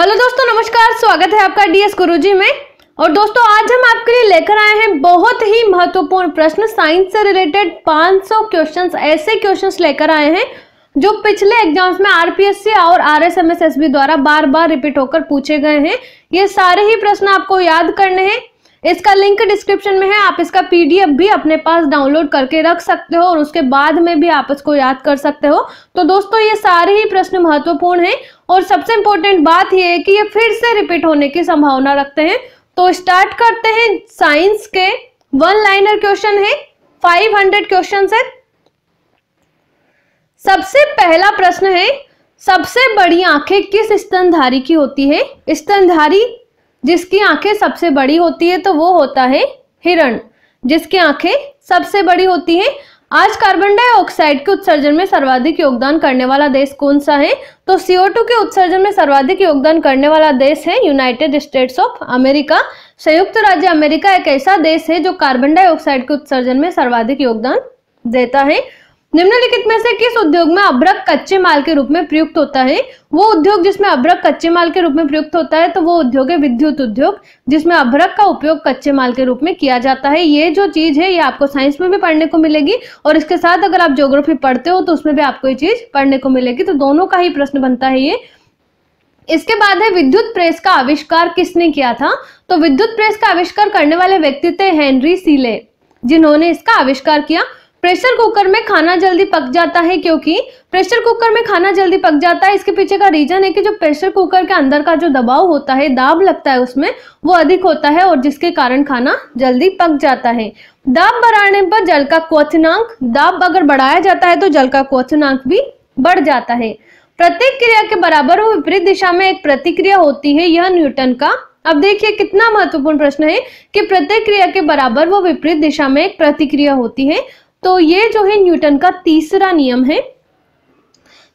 hello दोस्तों नमस्कार स्वागत है आपका डीएस गुरुजी में और दोस्तों आज हम आपके लिए लेकर आए हैं बहुत ही महत्वपूर्ण प्रश्न साइंस से रिलेटेड 500 क्वेश्चंस ऐसे क्वेश्चंस लेकर आए हैं जो पिछले एग्जाम्स में आरपीएससी और आरएसएमएसएसबी द्वारा बार बार रिपीट होकर पूछे गए हैं ये सारे ही प्रश्न आपको याद करने हैं इसका लिंक डिस्क्रिप्शन में है आप इसका पीडीएफ भी अपने पास डाउनलोड करके रख सकते हो और उसके बाद में भी आप इसको याद कर सकते हो तो दोस्तों ये सारे ही प्रश्न महत्वपूर्ण हैं और सबसे इंपॉर्टेंट बात यह है कि ये फिर से रिपीट होने की संभावना रखते हैं तो स्टार्ट करते हैं साइंस के वन लाइनर क्वेश्चन है हंड्रेड क्वेश्चन है सबसे पहला प्रश्न है सबसे बड़ी आंखें किस स्तनधारी की होती है स्तनधारी जिसकी आंखें सबसे बड़ी होती है तो वो होता है हिरण जिसकी आंखें सबसे बड़ी होती है आज कार्बन डाइऑक्साइड के उत्सर्जन में सर्वाधिक योगदान करने वाला देश कौन सा है तो टू के उत्सर्जन में सर्वाधिक योगदान करने वाला देश है यूनाइटेड स्टेट्स ऑफ अमेरिका संयुक्त राज्य अमेरिका एक ऐसा देश है जो कार्बन डाइऑक्साइड के उत्सर्जन में सर्वाधिक योगदान देता है निम्नलिखित में से किस उद्योग में अभ्रक कच्चे माल के रूप में प्रयुक्त होता है वो उद्योग जिसमें अभ्रक कच्चे माल के रूप में प्रयुक्त होता है तो वो उद्योग है विद्युत उद्योग जिसमें अभ्रक का उपयोग कच्चे माल के रूप में किया जाता है ये जो चीज है ये आपको साइंस में भी पढ़ने को मिलेगी और इसके साथ अगर आप ज्योग्राफी पढ़ते हो तो उसमें भी आपको ये चीज पढ़ने को मिलेगी तो दोनों का ही प्रश्न बनता है ये इसके बाद है विद्युत प्रेस का आविष्कार किसने किया था तो विद्युत प्रेस का आविष्कार करने वाले व्यक्ति थे हेनरी सीले जिन्होंने इसका आविष्कार किया प्रेशर कुकर में खाना जल्दी पक जाता है क्योंकि प्रेशर कुकर में खाना जल्दी पक जाता है इसके पीछे का रीजन है कि जो प्रेशर कुकर के अंदर का जो दबाव होता है दाब लगता है उसमें वो अधिक होता है और जिसके कारण खाना जल्दी पक जाता है दाब बढ़ाने पर जल का क्वनांक दाब अगर बढ़ाया जाता है तो जल का क्वनांक भी बढ़ जाता है प्रत्येक क्रिया के बराबर हो विपरीत दिशा में एक प्रतिक्रिया होती है यह न्यूटन का अब देखिए कितना महत्वपूर्ण प्रश्न है कि प्रत्येक क्रिया के बराबर वो विपरीत दिशा में एक प्रतिक्रिया होती है तो ये जो है न्यूटन का तीसरा नियम है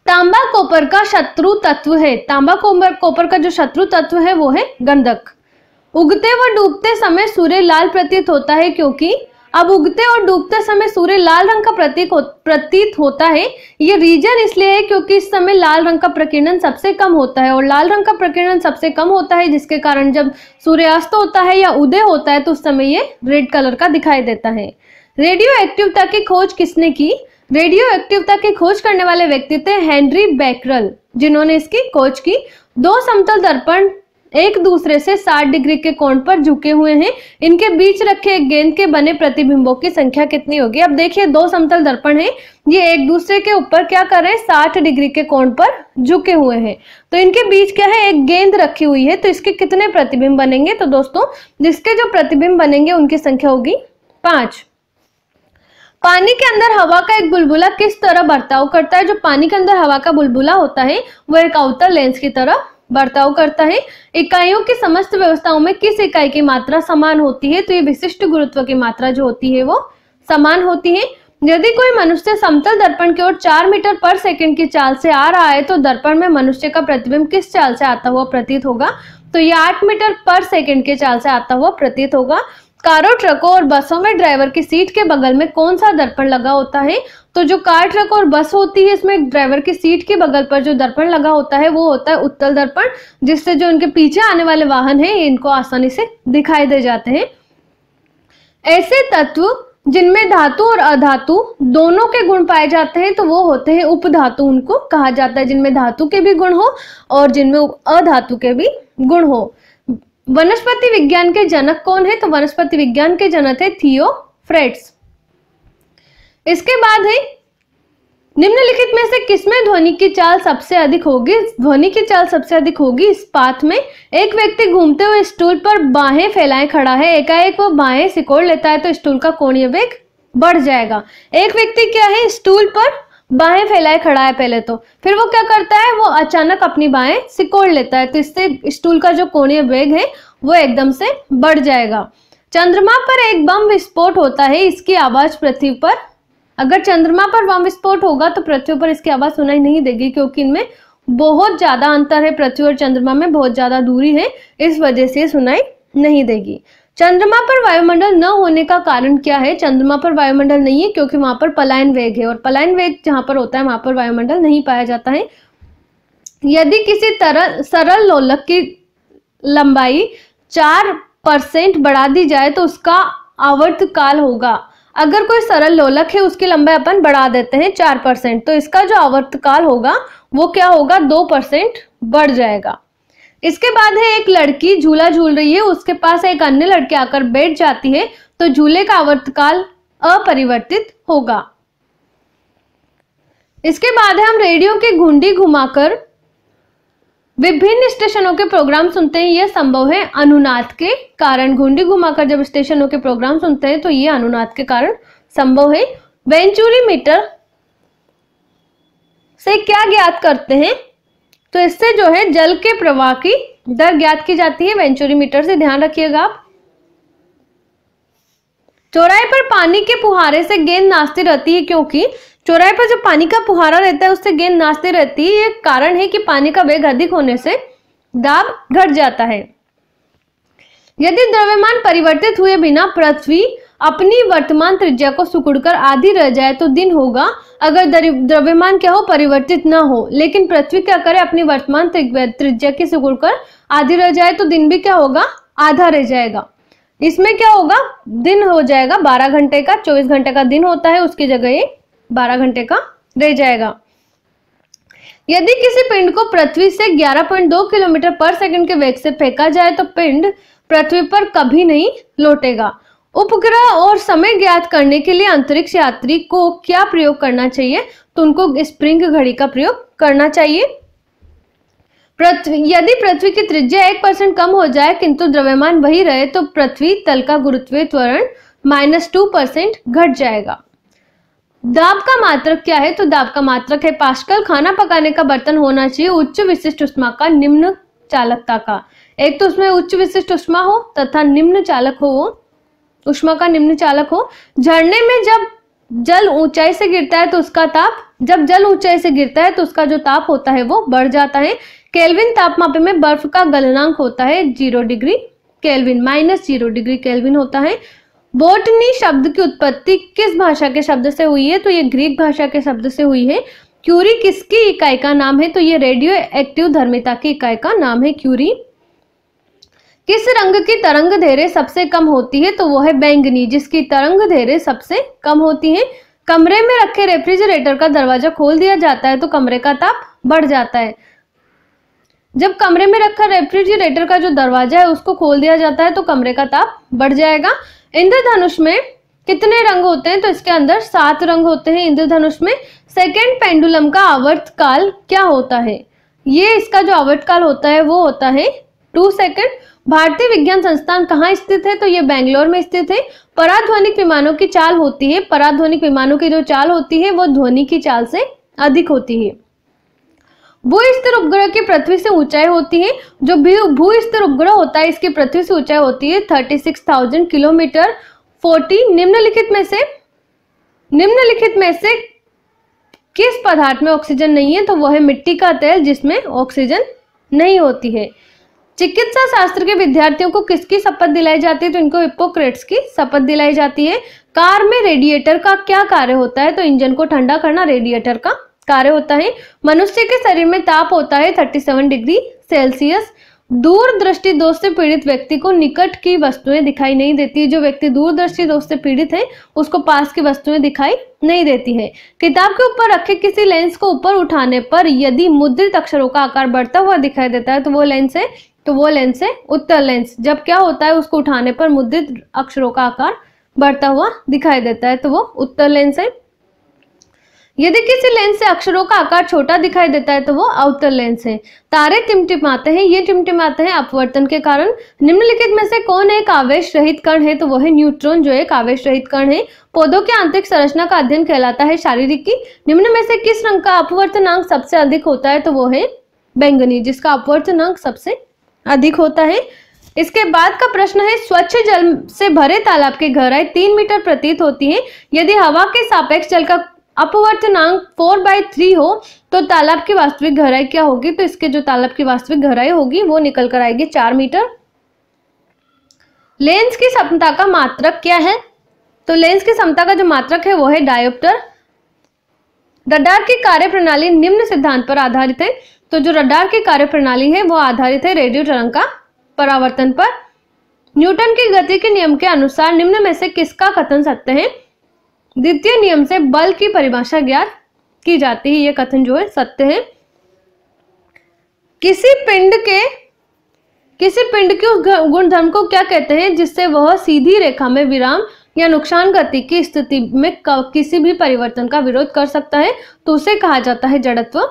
तांबा कोपर का शत्रु तत्व है तांबा कोपर का जो शत्रु तत्व है वो है गंधक उगते व डूबते समय सूर्य लाल प्रतीत होता है क्योंकि अब उगते और डूबते समय सूर्य लाल रंग का प्रतीक हो, प्रतीत होता है ये रीजन इसलिए है क्योंकि इस समय लाल रंग का प्रकीर्णन सबसे कम होता है और लाल रंग का प्रकीर्णन सबसे कम होता है जिसके कारण जब सूर्यास्त होता है या उदय होता है तो उस समय ये रेड कलर का दिखाई देता है रेडियो एक्टिवता की खोज किसने की रेडियो एक्टिवता की खोज करने वाले व्यक्ति थे हेनरी बैकरल जिन्होंने इसकी खोज की दो समतल दर्पण एक दूसरे से 60 डिग्री के कोण पर झुके हुए हैं इनके बीच रखे गेंद के बने प्रतिबिंबों की संख्या कितनी होगी अब देखिए दो समतल दर्पण है ये एक दूसरे के ऊपर क्या कर रहे हैं 60 डिग्री के कोण पर झुके हुए हैं तो इनके बीच क्या है एक गेंद रखी हुई है तो इसके कितने प्रतिबिंब बनेंगे तो दोस्तों जिसके जो प्रतिबिंब बनेंगे उनकी संख्या होगी पांच पानी के अंदर हवा का एक बुलबुला किस तरह बर्ताव करता है जो पानी के अंदर हवा का बुलबुला होता है वह एक अवतर लेंस की तरह बर्ताव करता है इकाइयों की समस्त व्यवस्थाओं में किस इकाई की मात्रा समान होती है तो ये विशिष्ट गुरुत्व की मात्रा जो होती है वो समान होती है यदि कोई मनुष्य समतल दर्पण की ओर चार मीटर पर सेकंड की चाल से आ रहा है तो दर्पण में मनुष्य का प्रतिबिंब किस चाल से आता हुआ प्रतीत होगा तो ये आठ मीटर पर सेकंड के चाल से आता हुआ प्रतीत होगा कारों ट्रकों और बसों में ड्राइवर की सीट के बगल में कौन सा दर्पण लगा होता है तो जो कार ट्रक और बस होती है इसमें ड्राइवर की सीट के बगल पर जो दर्पण लगा होता है वो होता है उत्तल दर्पण जिससे जो इनके पीछे आने वाले वाहन है इनको आसानी से दिखाई दे जाते हैं ऐसे तत्व जिनमें धातु और अधातु दोनों के गुण पाए जाते हैं तो वो होते हैं उपधातु उनको कहा जाता है जिनमें धातु के भी गुण हो और जिनमें अधातु के भी गुण हो वनस्पति विज्ञान के जनक कौन है तो वनस्पति विज्ञान के जनक है थियो फ्रेड्स इसके बाद है निम्नलिखित में से किसमें ध्वनि की चाल सबसे अधिक होगी ध्वनि की चाल सबसे अधिक होगी इस पाथ में एक व्यक्ति घूमते हुए स्टूल पर बाहें फैलाए खड़ा है एकाएक वो बाहें सिकोड़ लेता है तो स्टूल का कोणीय वेग बढ़ जाएगा एक व्यक्ति क्या है स्टूल पर बाहें फैलाए खड़ा है पहले तो फिर वो क्या करता है वो अचानक अपनी बाहें सिकोड़ लेता है तो इससे स्टूल का जो कोणीय वेग है वो एकदम से बढ़ जाएगा चंद्रमा पर एक बम विस्फोट होता है इसकी आवाज पृथ्वी पर अगर चंद्रमा पर बम विस्फोट होगा तो पृथ्वी पर इसकी आवाज सुनाई नहीं देगी क्योंकि इनमें बहुत ज्यादा अंतर है पृथ्वी और चंद्रमा में बहुत ज्यादा दूरी है इस वजह से सुनाई नहीं देगी चंद्रमा पर वायुमंडल न होने का कारण क्या है चंद्रमा पर वायुमंडल नहीं है क्योंकि वहां पर पलायन वेग है और पलायन वेग जहां पर होता है वहां पर वायुमंडल नहीं पाया जाता है यदि किसी तरह सरल लोलक की लंबाई चार परसेंट बढ़ा दी जाए तो उसका आवर्त काल होगा अगर कोई सरल लोलक है उसकी लंबाई अपन बढ़ा देते हैं चार परसेंट तो इसका जो आवर्त काल होगा वो क्या होगा दो परसेंट बढ़ जाएगा इसके बाद है एक लड़की झूला झूल रही है उसके पास एक अन्य लड़की आकर बैठ जाती है तो झूले का आवर्तकाल अपरिवर्तित होगा इसके बाद हम रेडियो की घुंडी घुमाकर विभिन्न स्टेशनों के प्रोग्राम सुनते हैं यह संभव है अनुनाद के कारण घुंडी घुमाकर जब स्टेशनों के प्रोग्राम सुनते हैं तो यह अनुनाद के कारण संभव है वेंचुरी मीटर से क्या ज्ञात करते हैं तो इससे जो है जल के प्रवाह की दर ज्ञात की जाती है मीटर से ध्यान रखिएगा आप चौराहे पर पानी के फुहारे से गेंद नाचती रहती है क्योंकि चौराहे पर जो पानी का फुहारा रहता है उससे गेंद नाचती रहती है ये कारण है कि पानी का वेग अधिक होने से दाब घट जाता है यदि द्रव्यमान परिवर्तित हुए बिना पृथ्वी अपनी वर्तमान त्रिज्या को सुकुड़कर आधी रह जाए तो दिन होगा अगर द्रव्यमान क्या हो परिवर्तित न हो लेकिन पृथ्वी क्या करे अपनी वर्तमान त्रिज्या की सुकुड़कर आधी रह जाए तो दिन भी क्या होगा आधा रह जाएगा इसमें क्या होगा दिन हो जाएगा बारह घंटे का चौबीस घंटे का दिन होता है उसकी जगह ये बारह घंटे का रह जाएगा यदि किसी पिंड को पृथ्वी से 11.2 किलोमीटर पर सेकंड के वेग से फेंका जाए तो पिंड पृथ्वी पर कभी नहीं लौटेगा उपग्रह और समय ज्ञात करने के लिए अंतरिक्ष यात्री को क्या प्रयोग करना चाहिए तो उनको स्प्रिंग घड़ी का प्रयोग करना चाहिए पृथ्वी यदि पृथ्वी की त्रिज्या एक परसेंट कम हो जाए किंतु द्रव्यमान वही रहे तो पृथ्वी तल का गुरुत्वीय त्वरण माइनस टू परसेंट घट जाएगा दाब का मात्रक क्या है तो दाब का मात्रक है पास्कल खाना पकाने का बर्तन होना चाहिए उच्च विशिष्ट उष्मा का निम्न चालकता का एक तो उसमें उच्च विशिष्ट उष्मा हो तथा निम्न चालक हो वो उष्मा का निम्न चालक हो झरने में जब जल ऊंचाई से गिरता है तो उसका ताप जब जल ऊंचाई से गिरता है तो उसका जो ताप होता है वो बढ़ जाता है केल्विन तापमापे में बर्फ का गलनांक होता है zero degree Kelvin minus zero degree Kelvin होता है बोटनी शब्द की उत्पत्ति किस भाषा के शब्द से हुई है तो ये ग्रीक भाषा के शब्द से हुई है क्यूरी किसकी इकाई का नाम है तो ये रेडियो एक्टिव धर्मिता की इकाई का नाम है क्यूरी किस रंग की तरंग धेरे सबसे कम होती है तो वो है बैंगनी जिसकी तरंग धेरे सबसे कम होती है कमरे में रखे रेफ्रिजरेटर का दरवाजा खोल दिया जाता है तो कमरे का ताप बढ़ जाता है जब कमरे में रखा रेफ्रिजरेटर का जो दरवाजा है उसको खोल दिया जाता है तो कमरे का ताप बढ़ जाएगा इंद्रधनुष में कितने रंग होते हैं तो इसके अंदर सात रंग होते हैं इंद्रधनुष में सेकेंड पेंडुलम का आवर्त काल क्या होता है ये इसका जो आवर्त काल होता है वो होता है टू सेकेंड भारतीय विज्ञान संस्थान कहाँ स्थित है तो ये बेंगलोर में स्थित है पराध्वनिक विमानों की चाल होती है पराध्वनिक विमानों की जो चाल होती है वो ध्वनि की चाल से अधिक होती है स्तर उपग्रह की पृथ्वी से ऊंचाई होती है जो भूस्तर उपग्रह होता है इसकी पृथ्वी से ऊंचाई होती है thirty six thousand kilometre forty निम्नलिखित में से निम्नलिखित में से किस पदार्थ में ऑक्सीजन नहीं है तो वह है मिट्टी का तेल जिसमें ऑक्सीजन नहीं होती है चिकित्सा शास्त्र के विद्यार्थियों को किसकी शपथ दिलाई जाती है तो इनको हिपोक्रेट्स की शपथ दिलाई जाती है कार में रेडिएटर का क्या कार्य होता है तो इंजन को ठंडा करना रेडिएटर का कार्य होता है मनुष्य के शरीर में ताप होता है 37 डिग्री सेल्सियस दूरदृष्टि दोष से पीड़ित व्यक्ति को निकट की वस्तुएं दिखाई नहीं देती जो व्यक्ति दूरदृष्टि दोष से पीड़ित है उसको पास की वस्तुएं दिखाई नहीं देती है किताब के ऊपर रखे किसी लेंस को ऊपर उठाने पर यदि मुद्रित अक्षरों का आकार बढ़ता हुआ दिखाई देता है तो वो लेंस है तो वो लेंस है उत्तर लेंस जब क्या होता है उसको उठाने पर मुद्रित अक्षरों का आकार बढ़ता हुआ दिखाई देता है तो वो उत्तर लेंस है यदि किसी लेंस से अक्षरों का आकार छोटा दिखाई देता है तो वो आउटर लेंस है तारे टिमटिमाते हैं ये टिमटिमाते हैं अपवर्तन के कारण निम्नलिखित में से कौन एक आवेश रहित कण है तो वो है न्यूट्रॉन जो एक आवेश रहित कण है पौधों के आंतरिक संरचना का अध्ययन कहलाता है शारीरिक की निम्न में से किस रंग का अपवर्तनांक सबसे अधिक होता है तो वो है बैंगनी जिसका अपवर्तनांक सबसे अधिक होता है इसके बाद का प्रश्न है स्वच्छ जल से भरे तालाब की गहराई तीन मीटर प्रतीत होती है यदि हवा के सापेक्ष जल का अपवर्तनांक फोर बाय थ्री हो तो तालाब की वास्तविक गहराई क्या होगी तो इसके जो तालाब की वास्तविक गहराई होगी वो निकल कर आएगी चार मीटर लेंस की समता का मात्रक क्या है तो लेंस की समता का जो मात्रक है वो है डायोप्टर रडार की कार्य प्रणाली निम्न सिद्धांत पर आधारित है तो जो रडार की कार्य प्रणाली है वो आधारित है रेडियो तरंग का परावर्तन पर न्यूटन की गति के नियम के अनुसार निम्न में से किसका कथन सत्य है द्वितीय नियम से बल की परिभाषा ज्ञात की जाती है ये कथन जो है सत्य है किसी पिंड के किसी पिंड के उस गुणधर्म को क्या कहते हैं जिससे वह सीधी रेखा में विराम या नुकसान गति की स्थिति में किसी भी परिवर्तन का विरोध कर सकता है तो उसे कहा जाता है जड़त्व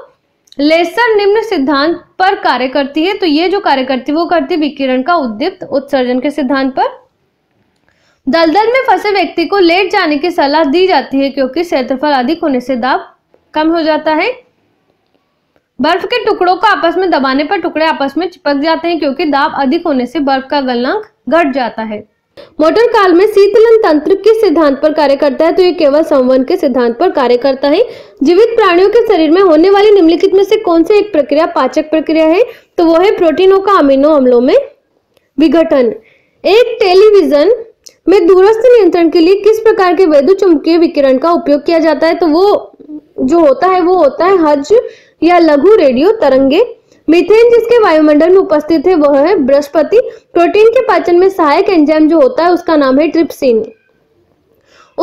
लेसर निम्न सिद्धांत पर कार्य करती है तो ये जो कार्य करती है वो करती है विकिरण का उद्दीप्त उत्सर्जन के सिद्धांत पर दलदल में फंसे व्यक्ति को लेट जाने की सलाह दी जाती है क्योंकि क्षेत्रफल अधिक होने से दाब कम हो जाता है बर्फ के टुकड़ों को आपस में दबाने पर टुकड़े आपस में चिपक जाते हैं क्योंकि दाब अधिक होने से बर्फ का गलनांक घट जाता है मोटर काल में शीतलन तंत्र किस सिद्धांत पर कार्य करता है तो ये केवल संवन के सिद्धांत पर कार्य करता है जीवित प्राणियों के शरीर में होने वाली निम्नलिखित में से कौन सी एक प्रक्रिया पाचक प्रक्रिया है तो वो है प्रोटीनों का अमीनो अम्लों में विघटन एक टेलीविजन में दूरस्थ नियंत्रण के लिए किस प्रकार के वैद्य चुंबकीय विकिरण का उपयोग किया जाता है तो वो जो होता है वो होता है हज या लघु रेडियो तरंगे मिथेन जिसके वायुमंडल में उपस्थित है वह है बृहस्पति प्रोटीन के पाचन में सहायक एंजाइम जो होता है उसका नाम है ट्रिप्सिन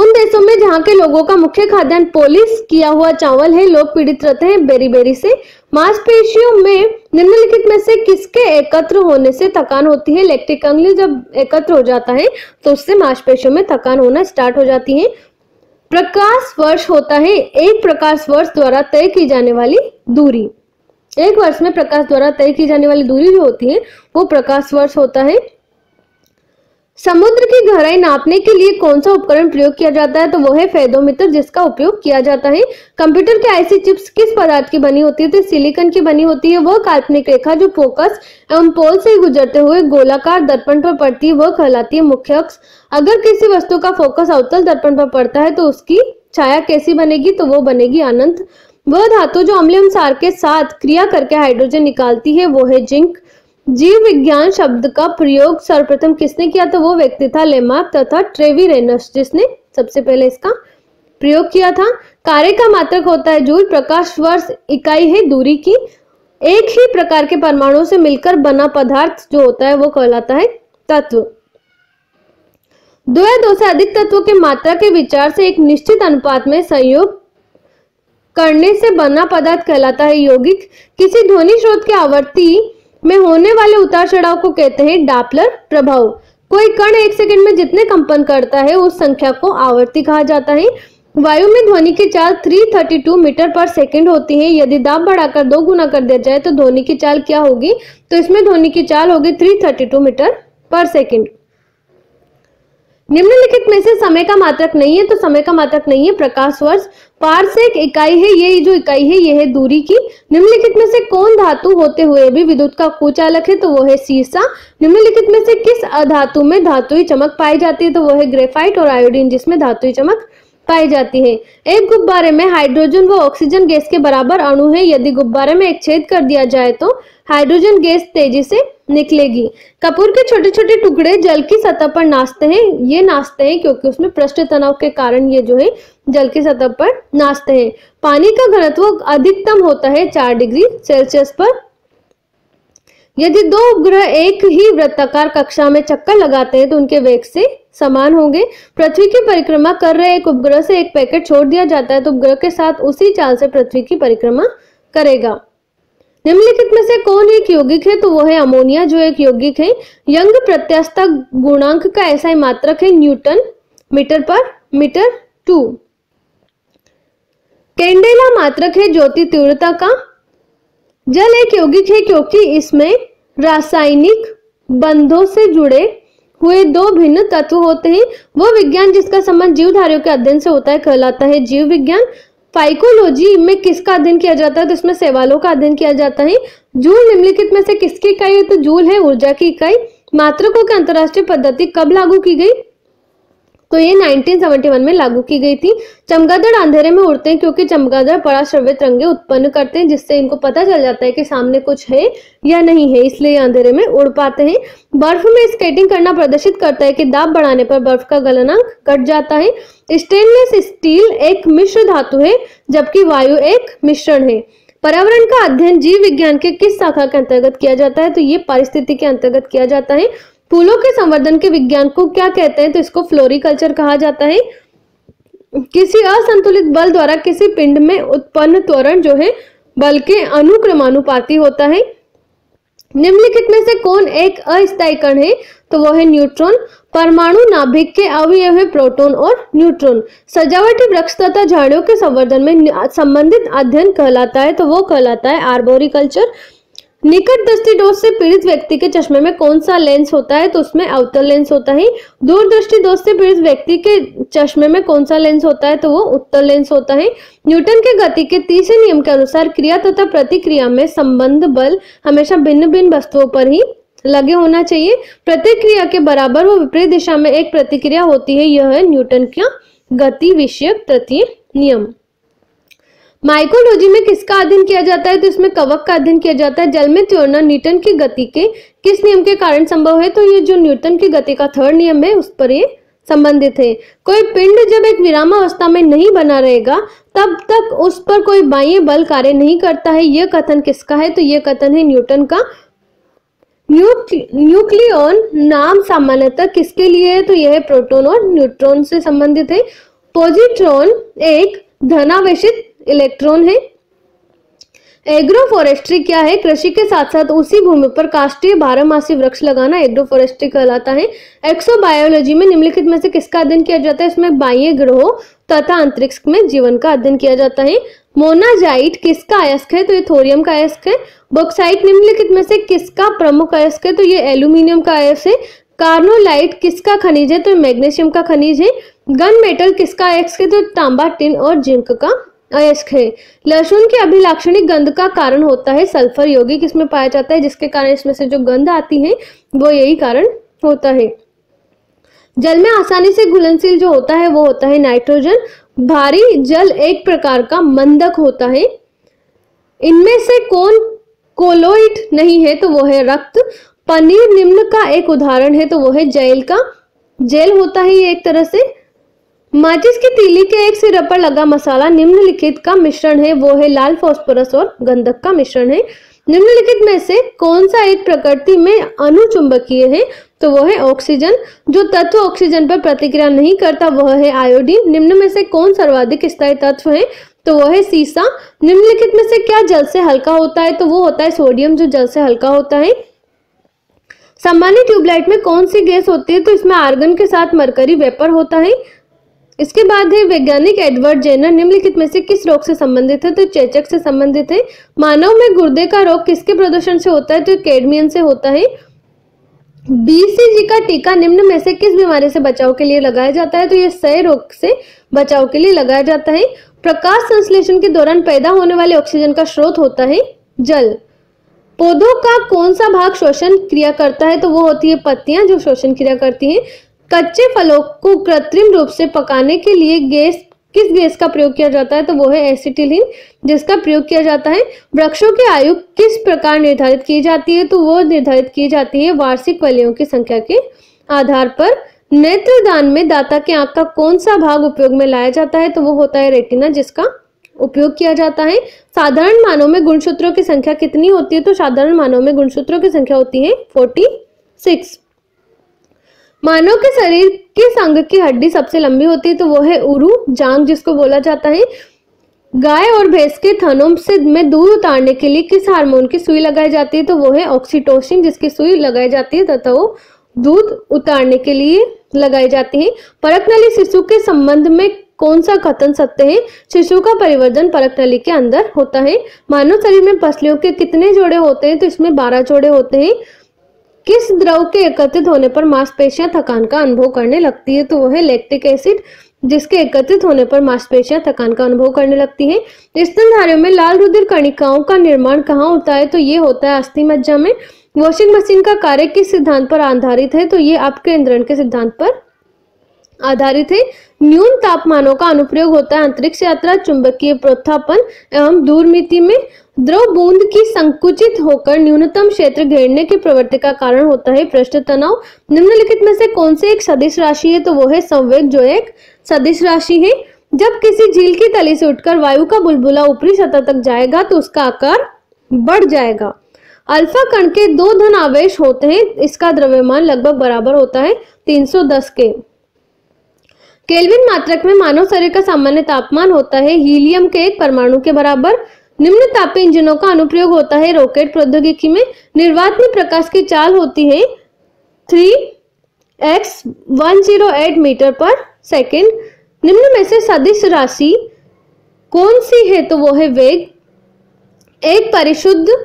उन देशों में जहाँ के लोगों का मुख्य खाद्यान्न पोलिस किया हुआ चावल है लोग पीड़ित रहते हैं बेरी बेरी से मांसपेशियों में निम्नलिखित में से किसके एकत्र होने से थकान होती है इलेक्ट्रिक अंग जब एकत्र हो जाता है तो उससे मांसपेशियों में थकान होना स्टार्ट हो जाती है प्रकाश वर्ष होता है एक प्रकाश वर्ष द्वारा तय की जाने वाली दूरी एक वर्ष में प्रकाश द्वारा तय की जाने वाली दूरी जो होती है वो प्रकाश वर्ष होता है समुद्र की गहराई नापने के लिए कौन सा उपकरण प्रयोग किया जाता है तो वो है फेदोमीटर जिसका उपयोग किया जाता है कंप्यूटर के आईसी चिप्स किस पदार्थ की बनी होती है तो सिलिकॉन की बनी होती है वह काल्पनिक रेखा जो फोकस एवं पोल से गुजरते हुए गोलाकार दर्पण पर पड़ती है वह कहलाती है मुख्य अक्ष अगर किसी वस्तु का फोकस अवतल दर्पण पर पड़ता है तो उसकी छाया कैसी बनेगी तो वो बनेगी अनंत वह धातु जो अम्ल सार के साथ क्रिया करके हाइड्रोजन निकालती है वो है जिंक जीव विज्ञान शब्द का प्रयोग सर्वप्रथम किसने किया था वो व्यक्ति था लेमार्क तथा ट्रेवी रेनस जिसने सबसे पहले इसका प्रयोग किया था कार्य का मात्रक होता है जूल प्रकाश वर्ष इकाई है दूरी की एक ही प्रकार के परमाणुओं से मिलकर बना पदार्थ जो होता है वो कहलाता है तत्व दो या दो से अधिक तत्वों के मात्रा के विचार से एक निश्चित अनुपात में संयोग करने से बना पदार्थ कहलाता है यौगिक किसी ध्वनि स्रोत की आवृत्ति में होने वाले उतार चढ़ाव को कहते हैं डापलर प्रभाव कोई कण एक सेकंड में जितने कंपन करता है उस संख्या को आवृत्ति कहा जाता है वायु में ध्वनि की चाल 332 मीटर पर सेकंड होती है यदि दाब बढ़ाकर दो गुना कर दिया जाए तो ध्वनि की चाल क्या होगी तो इसमें ध्वनि की चाल होगी 332 मीटर पर सेकंड निम्नलिखित में से समय का मात्रक नहीं है तो समय का मात्रक नहीं है प्रकाश वर्ष पारसेक इकाई है ये जो इकाई है ये है दूरी की निम्नलिखित में से कौन धातु होते हुए भी विद्युत का कुचालक है तो वो है सीसा निम्नलिखित में से किस अधातु में धातु चमक पाई जाती है तो वो है ग्रेफाइट और आयोडीन जिसमें धातु चमक पाई जाती है एक गुब्बारे में हाइड्रोजन व ऑक्सीजन गैस के बराबर अणु है यदि गुब्बारे में एक छेद कर दिया जाए तो हाइड्रोजन गैस तेजी से निकलेगी कपूर के छोटे छोटे टुकड़े जल की सतह पर नाचते हैं ये नाचते हैं क्योंकि उसमें पृष्ठ तनाव के कारण ये जो है जल की सतह पर नाचते हैं पानी का घनत्व अधिकतम होता है चार डिग्री सेल्सियस पर यदि दो उपग्रह एक ही वृत्ताकार कक्षा में चक्कर लगाते हैं तो उनके वेग से समान होंगे पृथ्वी की परिक्रमा कर रहे एक उपग्रह से एक पैकेट छोड़ दिया जाता है तो उपग्रह के साथ उसी चाल से पृथ्वी की परिक्रमा करेगा निम्नलिखित में से कौन एक यौगिक है तो वो है अमोनिया जो एक यौगिक है यंग प्रत्यास्था गुणांक का ऐसा ही मात्रक है न्यूटन मीटर पर मीटर टू कैंडेला मात्रक है ज्योति तीव्रता का जल एक यौगिक है क्योंकि इसमें रासायनिक बंधों से जुड़े हुए दो भिन्न तत्व होते हैं वो विज्ञान जिसका संबंध जीवधारियों के अध्ययन से होता है कहलाता है जीव विज्ञान फाइकोलॉजी में किसका अध्ययन किया जाता है तो इसमें सेवालों का अध्ययन किया जाता है जूल निम्नलिखित में से किसकी इकाई है तो जूल है ऊर्जा की इकाई मात्रकों की अंतर्राष्ट्रीय पद्धति कब लागू की गई तो ये 1971 में लागू की गई थी चमगादड़ अंधेरे में उड़ते हैं क्योंकि चमगादड़ श्रव्य तिरंगे उत्पन्न करते हैं जिससे इनको पता चल जाता है कि सामने कुछ है या नहीं है इसलिए अंधेरे में उड़ पाते हैं बर्फ में स्केटिंग करना प्रदर्शित करता है कि दाब बढ़ाने पर बर्फ का गलनांक कट जाता है स्टेनलेस स्टील एक मिश्र धातु है जबकि वायु एक मिश्रण है पर्यावरण का अध्ययन जीव विज्ञान के किस शाखा के अंतर्गत किया जाता है तो ये परिस्थिति के अंतर्गत किया जाता है फूलों के संवर्धन के विज्ञान को क्या कहते हैं तो इसको फ्लोरिकल्चर कहा जाता है किसी असंतुलित बल द्वारा किसी पिंड में उत्पन्न त्वरण जो है बल के अनुक्रमानुपाती होता है निम्नलिखित में से कौन एक अस्थायी कण है तो वो है न्यूट्रॉन परमाणु नाभिक के अवयव है प्रोटॉन और न्यूट्रॉन सजावटी वृक्ष तथा झाड़ियों के संवर्धन में संबंधित अध्ययन कहलाता है तो वो कहलाता है आर्बोरिकल्चर निकट दृष्टि दोष से पीड़ित व्यक्ति के चश्मे में कौन सा लेंस होता है तो उसमें अवतल लेंस होता है दूर दृष्टि दोष से पीड़ित व्यक्ति के चश्मे में कौन सा लेंस होता है तो वो उत्तर लेंस होता है न्यूटन के गति के तीसरे नियम के अनुसार क्रिया तथा प्रतिक्रिया में संबंध बल हमेशा भिन्न भिन्न वस्तुओं पर ही लगे होना चाहिए प्रतिक्रिया के बराबर वो विपरीत दिशा में एक प्रतिक्रिया होती है यह है न्यूटन का गति विषयक तृतीय नियम माइकोलॉजी में किसका अध्ययन किया जाता है तो इसमें कवक का अध्ययन किया जाता है जल में त्योरना न्यूटन की गति के किस नियम के कारण संभव है तो ये जो न्यूटन की गति का थर्ड नियम है उस पर ये संबंधित है कोई पिंड जब एक विरामावस्था में नहीं बना रहेगा तब तक उस पर कोई बाह्य बल कार्य नहीं करता है यह कथन किसका है तो यह कथन है न्यूटन का न्यूक्लियन नाम सामान्यतः किसके लिए है तो यह प्रोटोन और न्यूट्रॉन से संबंधित है पॉजिट्रॉन एक धनावेशित इलेक्ट्रॉन है एग्रो फॉरेस्ट्री क्या है कृषि के साथ साथ उसी भूमि पर काष्ठीय बारहमासी वृक्ष लगाना एग्रो फॉरेस्ट्री कहलाता है एक्सो बायोलॉजी में निम्नलिखित में से किसका अध्ययन किया जाता है इसमें बाह्य ग्रहों तथा अंतरिक्ष में जीवन का अध्ययन किया जाता है मोनाजाइट किसका अयस्क है तो ये थोरियम का अयस्क है बॉक्साइट निम्नलिखित में से किसका प्रमुख अयस्क है तो ये एल्यूमिनियम का अयस्क है कार्नोलाइट किसका खनिज है तो मैग्नेशियम का खनिज है गन मेटल किसका अयस्क है तो तांबा टिन और जिंक का अयस्क है लहसुन के अभिलाक्षणिक गंध का कारण होता है सल्फर यौगिक इसमें पाया जाता है जिसके कारण इसमें से जो गंध आती है वो यही कारण होता है जल में आसानी से घुलनशील जो होता है वो होता है नाइट्रोजन भारी जल एक प्रकार का मंदक होता है इनमें से कौन कोलोइड नहीं है तो वो है रक्त पनीर निम्न का एक उदाहरण है तो वो है जेल का जेल होता है ये एक तरह से माचिस की तीली के एक सिरे पर लगा मसाला निम्नलिखित का मिश्रण है वो है लाल फॉस्फोरस और गंधक का मिश्रण है निम्नलिखित में से कौन सा एक प्रकृति में अनुचुंबकीय है तो वह है ऑक्सीजन जो तत्व ऑक्सीजन पर प्रतिक्रिया नहीं करता वह है आयोडीन निम्न में से कौन सर्वाधिक स्थायी तत्व है तो वह है सीसा निम्नलिखित में से क्या जल से हल्का होता है तो वो होता है सोडियम जो जल से हल्का होता है सामान्य ट्यूबलाइट में कौन सी गैस होती है तो इसमें आर्गन के साथ मरकरी वेपर होता है इसके बाद है वैज्ञानिक एडवर्ड जेनर निम्नलिखित में से किस रोग से संबंधित है तो चेचक से संबंधित है मानव में गुर्दे का रोग किसके प्रदूषण से होता है तो कैडमियन से होता है बीसीजी का टीका निम्न में से किस बीमारी से बचाव के लिए लगाया जाता है तो यह सय रोग से बचाव के लिए लगाया जाता है प्रकाश संश्लेषण के दौरान पैदा होने वाले ऑक्सीजन का स्रोत होता है जल पौधों का कौन सा भाग शोषण क्रिया करता है तो वो होती है पत्तियां जो शोषण क्रिया करती हैं कच्चे फलों को कृत्रिम रूप से पकाने के लिए गैस किस गैस का प्रयोग किया जाता है तो वो है एसिटिलिन जिसका प्रयोग किया जाता है वृक्षों की आयु किस प्रकार निर्धारित की जाती है तो वो निर्धारित की जाती है वार्षिक वलियों की संख्या के आधार पर नेत्रदान में दाता के आंख का कौन सा भाग उपयोग में लाया जाता है तो वो होता है रेटिना जिसका उपयोग किया जाता है साधारण मानव में गुणसूत्रों की संख्या कितनी होती है तो साधारण मानव में गुणसूत्रों की संख्या होती है फोर्टी सिक्स मानव के शरीर के संग की हड्डी सबसे लंबी होती है तो वो है उरु जांग जिसको बोला जाता है गाय और भैंस के थनों से में दूध उतारने के लिए किस हार्मोन की सुई लगाई जाती है तो वो है ऑक्सीटोसिन जिसकी सुई लगाई जाती है तथा वो दूध उतारने के लिए लगाई जाती है परक नली शिशु के संबंध में कौन सा कथन सत्य है शिशु का परिवर्तन परक नली के अंदर होता है मानव शरीर में पसलियों के कितने जोड़े होते हैं तो इसमें बारह जोड़े होते हैं किस द्रव के एकत्रित होने पर मांसपेशियां थकान का अनुभव करने लगती है तो वह है लैक्टिक एसिड जिसके एकत्रित होने पर मांसपेशियां थकान का अनुभव करने लगती है स्तनधारियों में लाल रुधिर कणिकाओं का निर्माण कहाँ होता है तो ये होता है अस्थि मज्जा में वॉशिंग मशीन का कार्य किस सिद्धांत पर आधारित है तो ये आपके इंद्रण के सिद्धांत पर आधारित है न्यून तापमानों का अनुप्रयोग होता है अंतरिक्ष यात्रा चुंबकीय प्रोत्थापन एवं दूरमिति में द्रव बूंद की संकुचित होकर न्यूनतम क्षेत्र घेरने के प्रवृत्ति का कारण होता है पृष्ठ तनाव निम्नलिखित में से कौन से एक सदिश राशि है तो वो है संवेद जो एक सदिश राशि है जब किसी झील की तली से उठकर वायु का बुलबुला ऊपरी सतह तक जाएगा तो उसका आकार बढ़ जाएगा अल्फा कण के दो धन आवेश होते हैं इसका द्रव्यमान लगभग बराबर होता है 310 के केल्विन मात्रक में मानव शरीर का सामान्य तापमान होता है हीलियम के एक परमाणु के बराबर निम्न ताप इंजनों का अनुप्रयोग होता है रॉकेट प्रौद्योगिकी में निर्वात में प्रकाश की चाल होती है three X one zero eight metre पर सेकेंड निम्न में से सदिश राशि कौन सी है तो वो है वेग एक परिशुद्ध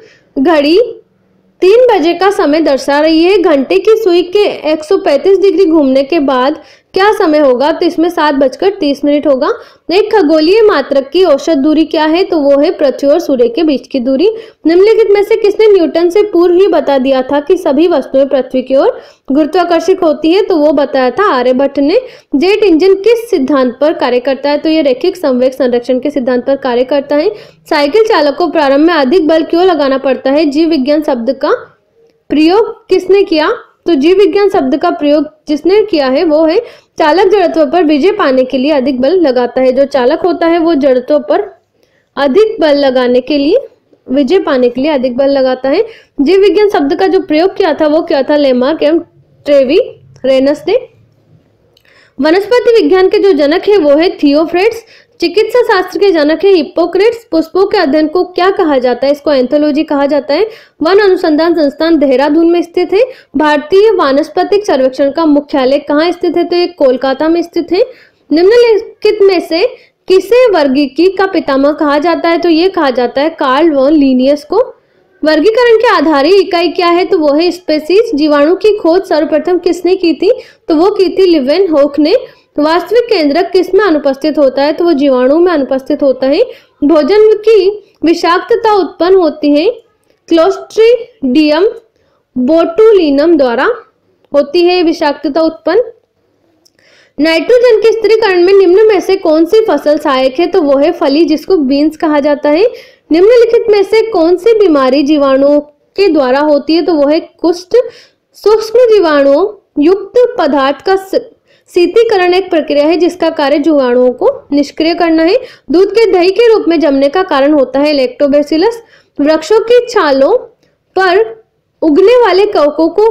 घड़ी तीन बजे का समय दर्शा रही है घंटे की सुई के 135 डिग्री घूमने के बाद क्या समय होगा तो इसमें सात बजकर तीस मिनट होगा एक खगोलीय मात्रक की औसत दूरी क्या है तो वो है पृथ्वी और सूर्य के बीच की दूरी निम्नलिखित में से किसने न्यूटन से पूर्व ही बता दिया था कि सभी वस्तुएं पृथ्वी की ओर गुरुत्वाकर्षित होती है तो वो बताया था आर्यभट्ट ने जेट इंजन किस सिद्धांत पर कार्य करता है तो ये रैखिक संवेक संरक्षण के सिद्धांत पर कार्य करता है साइकिल चालक को प्रारंभ में अधिक बल क्यों लगाना पड़ता है जीव विज्ञान शब्द का प्रयोग किसने किया तो जीव विज्ञान शब्द का प्रयोग जिसने किया है वो है चालक जड़त्व पर विजय पाने के लिए अधिक बल लगाता है जो चालक होता है वो जड़त्व पर अधिक बल लगाने के लिए विजय पाने के लिए अधिक बल लगाता है जीव विज्ञान शब्द का जो प्रयोग किया था वो क्या था लेमार्क एवं ट्रेवी रेनस ने वनस्पति विज्ञान के जो जनक है वो है थियोफ्रेट्स चिकित्सा शास्त्र के जनक है हिप्पोक्रेट्स पुष्पों के अध्ययन को क्या कहा जाता है इसको एंथोलॉजी कहा जाता है वन अनुसंधान संस्थान देहरादून में स्थित है भारतीय वानस्पतिक सर्वेक्षण का मुख्यालय कहाँ स्थित है तो ये कोलकाता में स्थित है निम्नलिखित में से किसे वर्गीकी का पितामह कहा जाता है तो ये कहा जाता है कार्ल वॉन लीनियस को वर्गीकरण के आधारी इकाई क्या है तो वो है स्पेसीज जीवाणु की खोज सर्वप्रथम किसने की थी तो वो की थी लिवेन होक ने तो वास्तविक केंद्रक किस में अनुपस्थित होता है तो वो जीवाणु में अनुपस्थित होता है भोजन की विषाक्तता उत्पन्न होती है क्लोस्ट्रीडियम बोटुलिनम द्वारा होती है विषाक्तता उत्पन्न नाइट्रोजन के स्त्रीकरण में निम्न में से कौन सी फसल सहायक है तो वो है फली जिसको बीन्स कहा जाता है निम्नलिखित में से कौन सी बीमारी जीवाणुओं के द्वारा होती है तो वो है कुष्ठ सूक्ष्म जीवाणुओं युक्त पदार्थ का शीतीकरण एक प्रक्रिया है जिसका कार्य जुगाणुओं को निष्क्रिय करना है दूध के दही के रूप में जमने का कारण होता है इलेक्ट्रोबेसिलस वृक्षों की छालों पर उगने वाले कवकों को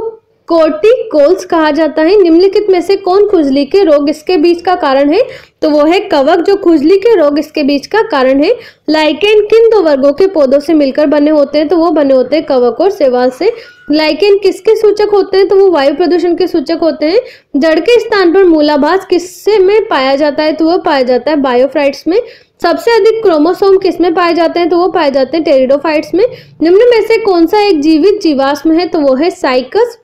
कोर्टिकोल्स कहा जाता है निम्नलिखित में से कौन खुजली के रोग इसके बीच का कारण है तो वो है कवक जो खुजली के रोग इसके बीच का कारण है लाइकेन किन दो वर्गों के पौधों से मिलकर बने होते हैं तो वो बने होते हैं कवक और सेवाल से लाइकेन किसके सूचक होते हैं तो वो वायु प्रदूषण के सूचक होते हैं जड़ के स्थान पर मूलाभास किससे में पाया जाता है तो वो पाया जाता है बायोफ्राइट्स में सबसे अधिक क्रोमोसोम किसमें पाए जाते हैं तो वो पाए जाते हैं टेरिडोफाइट्स में निम्न में से कौन सा एक जीवित जीवाश्म है तो वो है साइकस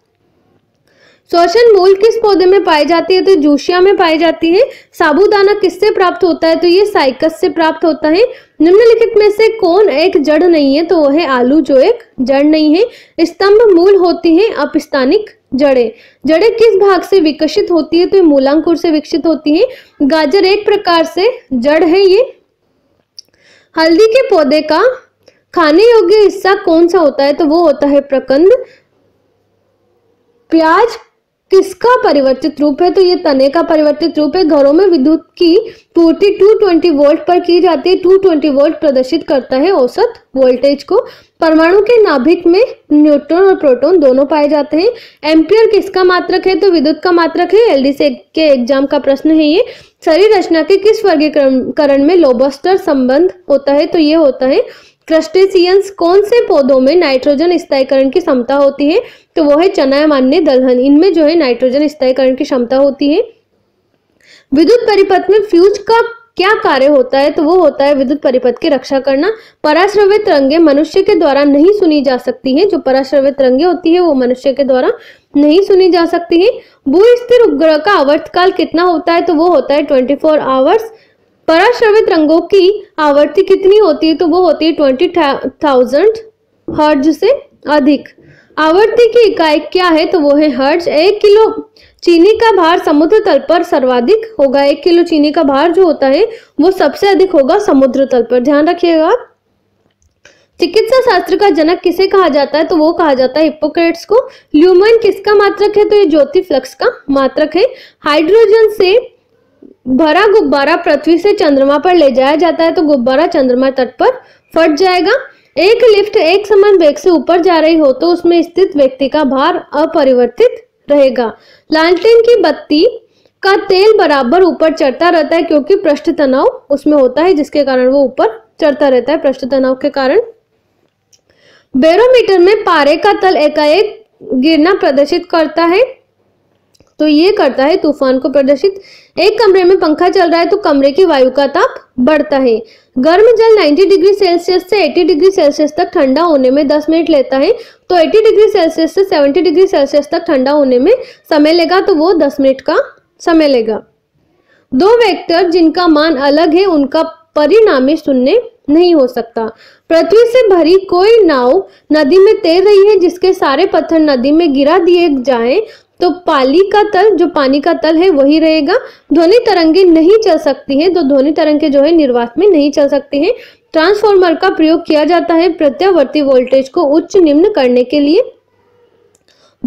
श्वसन मूल किस पौधे में पाई जाती है तो जूशिया में पाई जाती है साबुदाना किससे प्राप्त होता है तो ये साइकस से प्राप्त होता है निम्नलिखित में से कौन एक जड़ नहीं है तो वह है आलू जो एक जड़ नहीं है स्तंभ मूल होती है अपस्थानिक जड़े जड़े किस भाग से विकसित होती है तो ये मूलांकुर से विकसित होती है गाजर एक प्रकार से जड़ है ये हल्दी के पौधे का खाने योग्य हिस्सा कौन सा होता है तो वो होता है प्रकंद प्याज किसका परिवर्तित रूप है तो ये तने का परिवर्तित रूप है घरों में विद्युत की पूर्ति 220 वोल्ट पर की जाती है 220 वोल्ट प्रदर्शित करता है औसत वोल्टेज को परमाणु के नाभिक में न्यूट्रॉन और प्रोटॉन दोनों पाए जाते हैं एम्पियर किसका मात्रक है तो विद्युत का मात्रक है एलडी से के एग्जाम का प्रश्न है ये शरीर रचना के किस वर्गीकरण में लोबस्टर संबंध होता है तो ये होता है क्रस्टेशियंस कौन से पौधों में नाइट्रोजन स्थायीकरण की क्षमता होती है तो वो है चना मान्य दलहन इनमें जो है नाइट्रोजन स्थायीकरण की क्षमता होती है विद्युत परिपथ में फ्यूज का क्या कार्य होता है तो वो होता है विद्युत परिपथ की रक्षा करना पराश्रव्य तरंगे मनुष्य के द्वारा नहीं सुनी जा सकती है जो पराश्रव्य तरंगे होती है वो मनुष्य के द्वारा नहीं सुनी जा सकती है भू स्थिर उपग्रह का आवर्तकाल कितना होता है तो वो होता है ट्वेंटी फोर आवर्स पराश्रवित रंगों की आवृत्ति कितनी होती है तो वो होती है ट्वेंटी थाउजेंड हर्ज से अधिक आवृत्ति की इकाई क्या है तो वो है हर्ज एक किलो चीनी का भार समुद्र तल पर सर्वाधिक होगा एक किलो चीनी का भार जो होता है वो सबसे अधिक होगा समुद्र तल पर ध्यान रखिएगा चिकित्सा शास्त्र का जनक किसे कहा जाता है तो वो कहा जाता है हिपोक्रेट्स को ल्यूमन किसका मात्रक है तो ये ज्योति फ्लक्स का मात्रक है हाइड्रोजन से भरा गुब्बारा पृथ्वी से चंद्रमा पर ले जाया जाता है तो गुब्बारा चंद्रमा तट पर फट जाएगा एक लिफ्ट एक समान वेग से ऊपर जा रही हो तो उसमें स्थित व्यक्ति का भार अपरिवर्तित रहेगा लालटेन की बत्ती का तेल बराबर ऊपर चढ़ता रहता है क्योंकि पृष्ठ तनाव उसमें होता है जिसके कारण वो ऊपर चढ़ता रहता है पृष्ठ तनाव के कारण बेरोमीटर में पारे का तल एकाएक गिरना प्रदर्शित करता है तो ये करता है तूफान को प्रदर्शित एक कमरे में पंखा चल रहा है तो कमरे की वायु का ताप बढ़ता है गर्म जल 90 डिग्री सेल्सियस से 80 डिग्री सेल्सियस तक ठंडा होने में 10 मिनट लेता है तो 80 डिग्री सेल्सियस से 70 डिग्री सेल्सियस तक ठंडा होने में समय लेगा तो वो 10 मिनट का समय लेगा दो वेक्टर जिनका मान अलग है उनका परिणामी शून्य नहीं हो सकता पृथ्वी से भरी कोई नाव नदी में तैर रही है जिसके सारे पत्थर नदी में गिरा दिए जाएं तो पाली का तल जो पानी का तल है वही रहेगा ध्वनि तरंगे नहीं चल सकती हैं तो ध्वनि तरंगे जो है निर्वात में नहीं चल सकती हैं ट्रांसफॉर्मर का प्रयोग किया जाता है प्रत्यावर्ती वोल्टेज को उच्च निम्न करने के लिए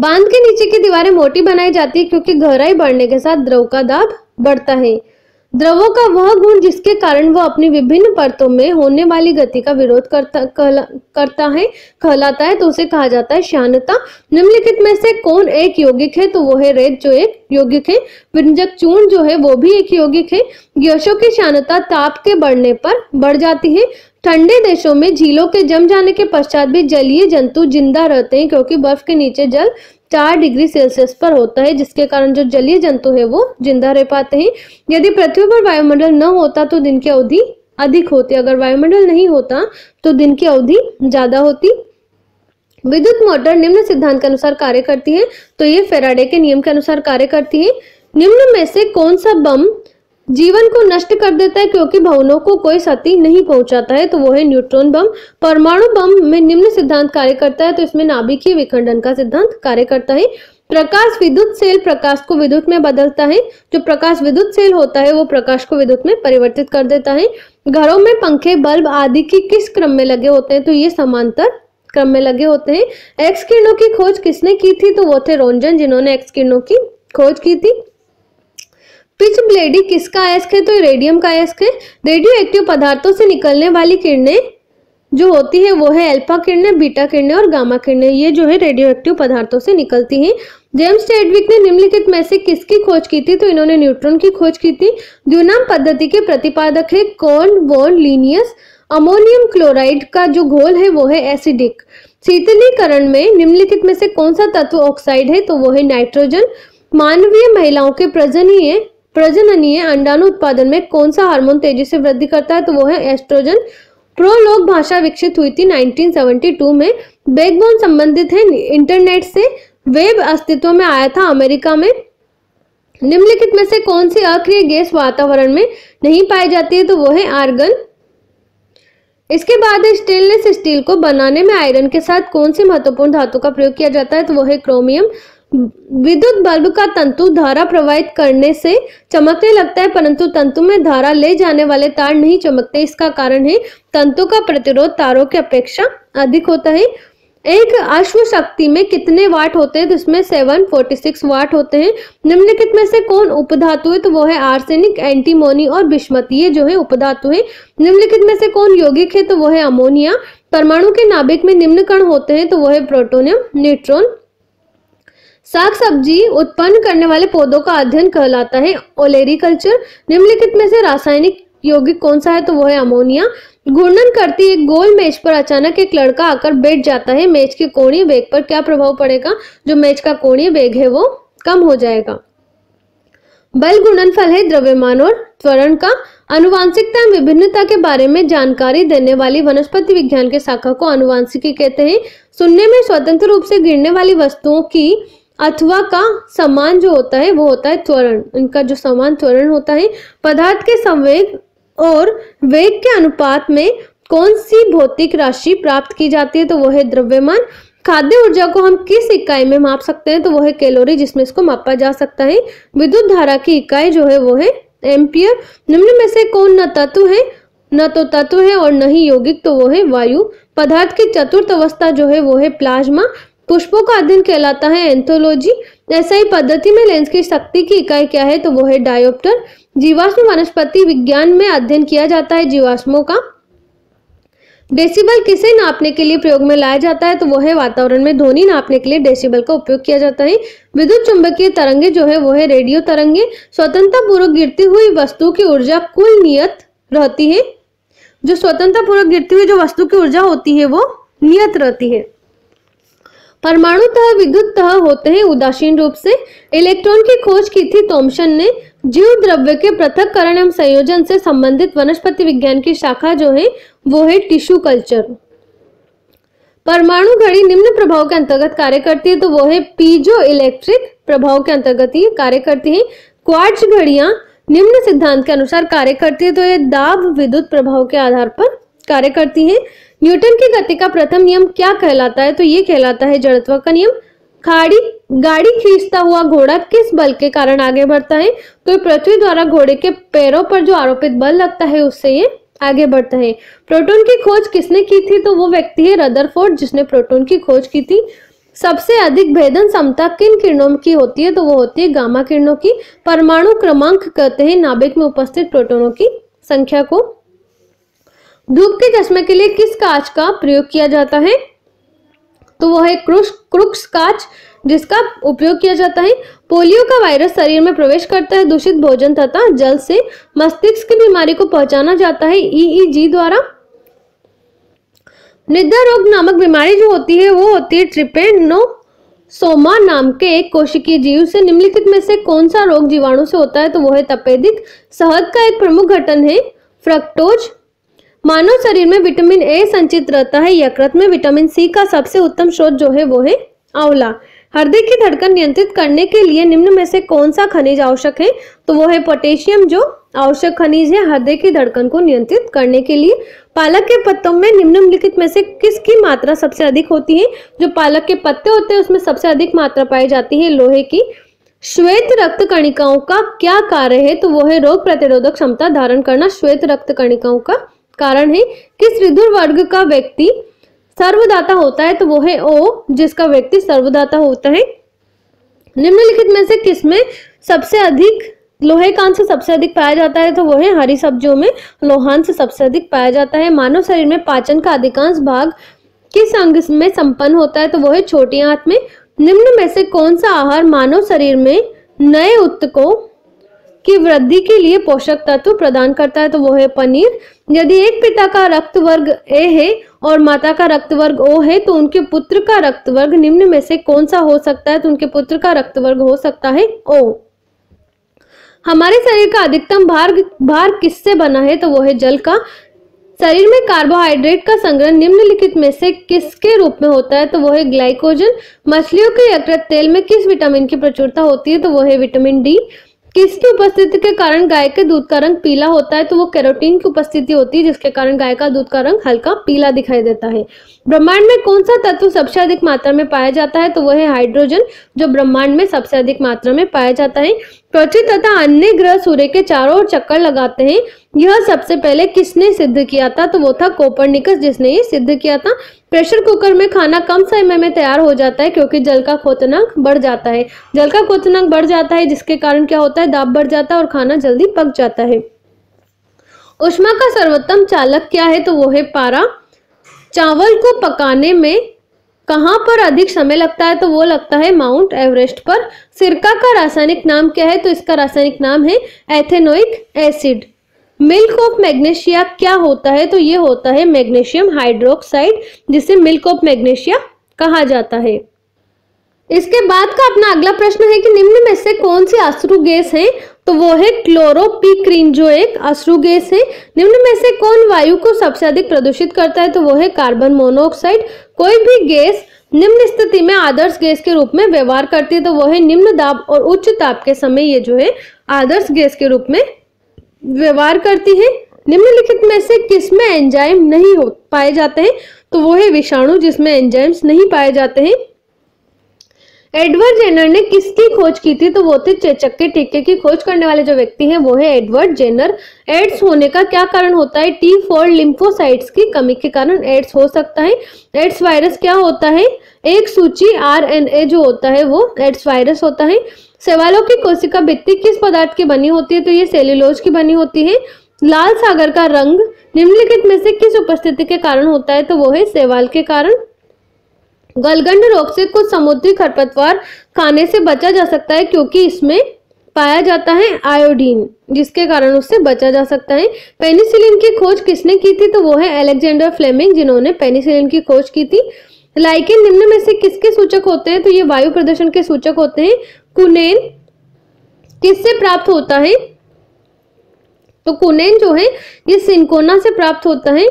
बांध के नीचे की दीवारें मोटी बनाई जाती है क्योंकि गहराई बढ़ने के साथ द्रव का दाब बढ़ता है द्रवों का वह गुण जिसके कारण वह अपनी विभिन्न परतों में होने वाली गति का विरोध करता करता है कहलाता है तो उसे कहा जाता है श्यानता निम्नलिखित में से कौन एक यौगिक है तो वो है रेत जो एक यौगिक है व्यंजक चूर्ण जो है वो भी एक यौगिक है यशों की श्यानता ताप के बढ़ने पर बढ़ जाती है ठंडे देशों में झीलों के जम जाने के पश्चात भी जलीय जंतु जिंदा रहते हैं क्योंकि बर्फ के नीचे जल चार डिग्री सेल्सियस पर होता है जिसके कारण जो जलीय जंतु है वो जिंदा रह पाते हैं यदि पृथ्वी पर वायुमंडल न होता तो दिन की अवधि अधिक होती अगर वायुमंडल नहीं होता तो दिन की अवधि ज्यादा होती विद्युत मोटर निम्न सिद्धांत के अनुसार कार्य करती है तो ये फेराडे के नियम के अनुसार कार्य करती है निम्न में से कौन सा बम जीवन को नष्ट कर देता है क्योंकि भवनों को कोई क्षति नहीं पहुंचाता है तो वो है न्यूट्रॉन बम परमाणु बम में निम्न सिद्धांत कार्य करता है तो इसमें नाभिकीय विखंडन का सिद्धांत कार्य करता है प्रकाश विद्युत सेल प्रकाश को विद्युत में बदलता है जो प्रकाश विद्युत सेल होता है वो प्रकाश को विद्युत में परिवर्तित कर देता है घरों में पंखे बल्ब आदि की किस क्रम में लगे होते हैं तो ये समांतर क्रम में लगे होते हैं एक्स किरणों की खोज किसने की थी तो वो थे रोंजन जिन्होंने एक्स किरणों की खोज की थी पिच ब्लेडी किसका अयस्क है तो रेडियम का अयस्क है रेडियो एक्टिव पदार्थों से निकलने वाली किरणें जो होती है वो है अल्फा किरणें बीटा किरणें और गामा किरणें ये जो है रेडियो एक्टिव पदार्थों से निकलती हैं जेम्स चैडविक ने निम्नलिखित में से किसकी खोज की थी तो इन्होंने न्यूट्रॉन की खोज की थी द्विनाम पद्धति के प्रतिपादक है Carl von Linnaeus ammonium chloride का जो घोल है वो है एसिडिक शीतलीकरण में निम्नलिखित में से कौन सा तत्व ऑक्साइड है तो वो है नाइट्रोजन मानवीय महिलाओं के प्रजनीय प्रजननीय अंडाणु उत्पादन में कौन सा हार्मोन तेजी से वृद्धि करता है तो वो है एस्ट्रोजन प्रोलोक भाषा विकसित हुई थी 1972 में बैकबोन संबंधित है इंटरनेट से वेब अस्तित्व में आया था अमेरिका में निम्नलिखित में से कौन सी अक्रिय गैस वातावरण में नहीं पाई जाती है तो वो है आर्गन इसके बाद स्टेनलेस स्टील को बनाने में आयरन के साथ कौन सी महत्वपूर्ण धातु का प्रयोग किया जाता है तो वो है क्रोमियम विद्युत बल्ब का तंतु धारा प्रवाहित करने से चमकने लगता है परंतु तंतु में धारा ले जाने वाले तार नहीं चमकते इसका कारण है तंतु का प्रतिरोध तारों की अपेक्षा अधिक होता है एक अश्व शक्ति में कितने वाट होते हैं जिसमें सेवन फोर्टी सिक्स वाट होते हैं निम्नलिखित में से कौन उपधातु है तो वो है आर्सेनिक एंटीमोनी और बिस्मती जो है उपधातु है निम्नलिखित में से कौन यौगिक है तो वो है अमोनिया परमाणु के नाभिक में निम्न कण होते हैं तो वो है प्रोटोनियम न्यूट्रॉन साग सब्जी उत्पन्न करने वाले पौधों का अध्ययन कहलाता है ओलेरिकल्चर निम्नलिखित में से रासायनिक यौगिक कौन सा है तो वो है अमोनिया घूर्णन करती एक गोल मेज पर अचानक एक लड़का आकर बैठ जाता है मेज के कोणीय वेग पर क्या प्रभाव पड़ेगा जो मेज का कोणीय वेग है वो कम हो जाएगा बल गुणनफल है द्रव्यमान और त्वरण का अनुवांशिकता विभिन्नता के बारे में जानकारी देने वाली वनस्पति विज्ञान के शाखा को अनुवांशिकी कहते हैं सुनने में स्वतंत्र रूप से गिरने वाली वस्तुओं की अथवा का समान जो होता है वो होता है त्वरण इनका जो समान त्वरण होता है पदार्थ के संवेग और वेग के अनुपात में कौन सी भौतिक राशि प्राप्त की जाती है तो वो है द्रव्यमान खाद्य ऊर्जा को हम किस इकाई में माप सकते हैं तो वो है कैलोरी जिसमें इसको मापा जा सकता है विद्युत धारा की इकाई जो है वो है एम्पियर निम्न में से कौन न तत्व है न तो तत्व है और न ही यौगिक तो वो है वायु पदार्थ की चतुर्थ अवस्था जो है वो है प्लाज्मा पुष्पों का अध्ययन कहलाता है एंथोलॉजी ऐसा ही पद्धति में लेंस की शक्ति की इकाई क्या है तो वो है डायोप्टर जीवाश्म वनस्पति विज्ञान में अध्ययन किया जाता है जीवाश्मों का डेसिबल किसे नापने के लिए प्रयोग में लाया जाता है तो वो है वातावरण में ध्वनि नापने के लिए डेसिबल का उपयोग किया जाता है विद्युत चुंबकीय तरंगे जो है वो है रेडियो तरंगे स्वतंत्रता पूर्वक गिरती हुई वस्तु की ऊर्जा कुल नियत रहती है जो स्वतंत्रता पूर्वक गिरती हुई जो वस्तु की ऊर्जा होती है वो नियत रहती है परमाणु तह विद्युत तह होते हैं उदासीन रूप से इलेक्ट्रॉन की खोज की थी तोमसन ने जीव द्रव्य के पृथककरण एवं संयोजन से संबंधित वनस्पति विज्ञान की शाखा जो है वो है टिश्यू कल्चर परमाणु घड़ी निम्न प्रभाव के अंतर्गत कार्य करती है तो वो है पीजो इलेक्ट्रिक प्रभाव के अंतर्गत ही कार्य करती है क्वार्ट्ज घड़ियां निम्न सिद्धांत के अनुसार कार्य करती है तो ये दाब विद्युत प्रभाव के आधार पर कार्य करती है न्यूटन की गति का प्रथम नियम क्या कहलाता है तो ये कहलाता है जड़त्व का नियम खाड़ी गाड़ी खींचता हुआ घोड़ा किस बल के कारण आगे बढ़ता है तो पृथ्वी द्वारा घोड़े के पैरों पर जो आरोपित बल लगता है उससे ये आगे बढ़ता है प्रोटोन की खोज किसने की थी तो वो व्यक्ति है रदरफोर्ड जिसने प्रोटोन की खोज की थी सबसे अधिक भेदन समता किन किरणों की होती है तो वो होती है गामा किरणों की परमाणु क्रमांक कहते हैं नाभिक में उपस्थित प्रोटोनों की संख्या को धूप के चश्मे के लिए किस कांच का प्रयोग किया जाता है तो वह है क्रुश क्रुक्स कांच जिसका उपयोग किया जाता है पोलियो का वायरस शरीर में प्रवेश करता है दूषित भोजन तथा जल से मस्तिष्क की बीमारी को पहचाना जाता है ईईजी e e द्वारा निद्रा रोग नामक बीमारी जो होती है वो होती है ट्रिपेनो सोमा नाम के एक कोशिकीय जीव से निम्नलिखित में से कौन सा रोग जीवाणु से होता है तो वो है तपेदिक शहद का एक प्रमुख घटन है फ्रक्टोज मानव शरीर में विटामिन ए संचित रहता है यकृत में विटामिन सी का सबसे उत्तम स्रोत जो है वो है आंवला हृदय की धड़कन नियंत्रित करने के लिए निम्न में से कौन सा खनिज आवश्यक है तो वो है पोटेशियम जो आवश्यक खनिज है हृदय की धड़कन को नियंत्रित करने के लिए पालक के पत्तों में निम्नलिखित में से किसकी मात्रा सबसे अधिक होती है जो पालक के पत्ते होते हैं उसमें सबसे अधिक मात्रा पाई जाती है लोहे की श्वेत रक्त कणिकाओं का क्या कार्य है तो वो है रोग प्रतिरोधक क्षमता धारण करना श्वेत रक्त कणिकाओं का कारण है किस विधुर वर्ग का व्यक्ति सर्वदाता होता है तो वो है ओ जिसका व्यक्ति सर्वदाता होता है निम्नलिखित में से किसमें सबसे अधिक लोहे का अंश सबसे अधिक पाया जाता है तो वो है हरी सब्जियों में लोहांश सबसे अधिक पाया जाता है मानव शरीर में पाचन का अधिकांश भाग किस अंग में संपन्न होता है तो वो है छोटी आंत में निम्न में से कौन सा आहार मानव शरीर में नए उत्तकों की वृद्धि के लिए पोषक तत्व प्रदान करता है तो वो है पनीर यदि एक पिता का रक्त वर्ग ए है और माता का रक्त वर्ग ओ है तो उनके पुत्र का रक्त वर्ग निम्न में से कौन सा हो सकता है तो उनके पुत्र का रक्त वर्ग हो सकता है ओ हमारे शरीर का अधिकतम भार भार किससे बना है तो वो है जल का शरीर में कार्बोहाइड्रेट का संग्रह निम्नलिखित में से किसके रूप में होता है तो वो है ग्लाइकोजन मछलियों के यकृत तेल में किस विटामिन की प्रचुरता होती है तो वो है विटामिन डी किसकी उपस्थिति के कारण गाय के दूध का रंग पीला होता है तो वो कैरोटीन की उपस्थिति होती है जिसके कारण गाय का दूध का रंग हल्का पीला दिखाई देता है ब्रह्मांड में कौन सा तत्व सबसे अधिक मात्रा में पाया जाता है तो वह है हाइड्रोजन जो ब्रह्मांड में सबसे अधिक मात्रा में पाया जाता है पृथ्वी तथा अन्य ग्रह सूर्य के चारों ओर चक्कर लगाते हैं यह सबसे पहले किसने सिद्ध किया था तो वो था कोपरनिकस जिसने ये सिद्ध किया था प्रेशर कुकर में खाना कम समय में तैयार हो जाता है क्योंकि जल का खोतनांक बढ़ जाता है जल का खोतनांक बढ़ जाता है जिसके कारण क्या होता है दाब बढ़ जाता है और खाना जल्दी पक जाता है उष्मा का सर्वोत्तम चालक क्या है तो वो है पारा चावल को पकाने में कहाँ पर अधिक समय लगता है तो वो लगता है माउंट एवरेस्ट पर सिरका का रासायनिक नाम क्या है तो इसका रासायनिक नाम है ethanoic acid milk of magnesia क्या होता है तो ये होता है मैग्नेशियम हाइड्रोक्साइड जिसे मिल्क ऑफ मैग्नेशिया कहा जाता है इसके बाद का अपना अगला प्रश्न है कि निम्न में से कौन सी अश्रु गैस है तो वो है क्लोरोपीक्रीन जो एक अश्रु गैस है निम्न में से कौन वायु को सबसे अधिक प्रदूषित करता है तो वो है कार्बन मोनोऑक्साइड कोई भी गैस निम्न स्थिति में आदर्श गैस के रूप में व्यवहार करती है तो वो है निम्न दाब और उच्च ताप के समय ये जो है आदर्श गैस के रूप में व्यवहार करती है निम्नलिखित में से किसमें एंजाइम नहीं हो पाए जाते हैं तो वो है विषाणु जिसमें एंजाइम्स नहीं पाए जाते हैं एडवर्ड जेनर ने किसकी खोज की थी तो वो थे चेचक के टीके की खोज करने वाले जो व्यक्ति हैं वो है एडवर्ड जेनर एड्स होने का क्या कारण होता है टी फोर लिम्फोसाइट्स की कमी के कारण एड्स हो सकता है एड्स वायरस क्या होता है एक सूची आर एन ए जो होता है वो एड्स वायरस होता है सवालों की कोशिका भित्ति किस पदार्थ की बनी होती है तो ये सेल्यूलोज की बनी होती है लाल सागर का रंग निम्नलिखित में से किस उपस्थिति के कारण होता है तो वो है सेवाल के कारण गलगंड रोग से कुछ समुद्री खरपतवार खाने से बचा जा सकता है क्योंकि इसमें पाया जाता है आयोडीन जिसके कारण उससे बचा जा सकता है पेनिसिलिन की खोज किसने की थी तो वो है एलेक्जेंडर फ्लेमिंग जिन्होंने पेनिसिलिन की खोज की थी लाइकिन निम्न में से किसके सूचक होते हैं तो ये वायु प्रदूषण के सूचक होते हैं कुनेन किससे प्राप्त होता है तो कुनेन जो है ये सिंकोना से प्राप्त होता है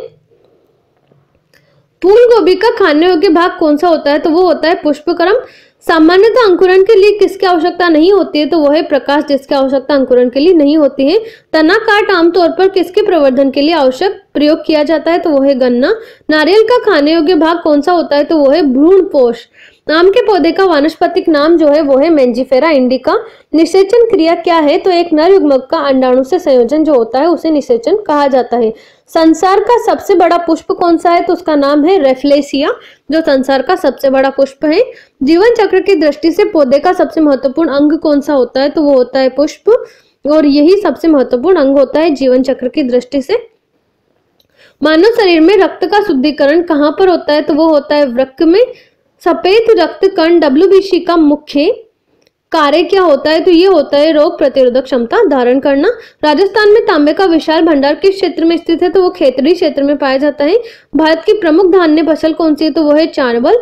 फूल गोभी का खाने योग्य भाग कौन सा होता है तो वो होता है पुष्पक्रम सामान्यतः अंकुरण के लिए किसकी आवश्यकता नहीं होती है तो वह है प्रकाश जिसकी आवश्यकता अंकुरण के लिए नहीं होती है तना काट आमतौर पर किसके प्रवर्धन के लिए आवश्यक प्रयोग किया जाता है तो वह है गन्ना नारियल का खाने योग्य भाग कौन सा होता है तो वह है भ्रूण पोष आम के पौधे का वानस्पतिक नाम जो है वो है मेंजीफेरा इंडिका निषेचन क्रिया क्या है तो एक नर युग्मक का अंडाणु से संयोजन जो होता है उसे निषेचन कहा जाता है संसार का सबसे बड़ा पुष्प कौन सा है तो उसका नाम है रेफ्लेसिया जो संसार का सबसे बड़ा पुष्प है जीवन चक्र की दृष्टि से पौधे का सबसे महत्वपूर्ण अंग कौन सा होता है तो वो होता है पुष्प और यही सबसे महत्वपूर्ण अंग होता है जीवन चक्र की दृष्टि से मानव शरीर में रक्त का शुद्धिकरण कहाँ पर होता है तो वो होता है वृक्क में सफेद रक्त कण डब्ल्यू का मुख्य कार्य क्या होता है तो ये होता है रोग प्रतिरोधक क्षमता धारण करना राजस्थान में तांबे का विशाल भंडार किस क्षेत्र में स्थित है तो वो खेतरी क्षेत्र में पाया जाता है भारत की प्रमुख धान्य फसल कौन सी है तो वो है चावल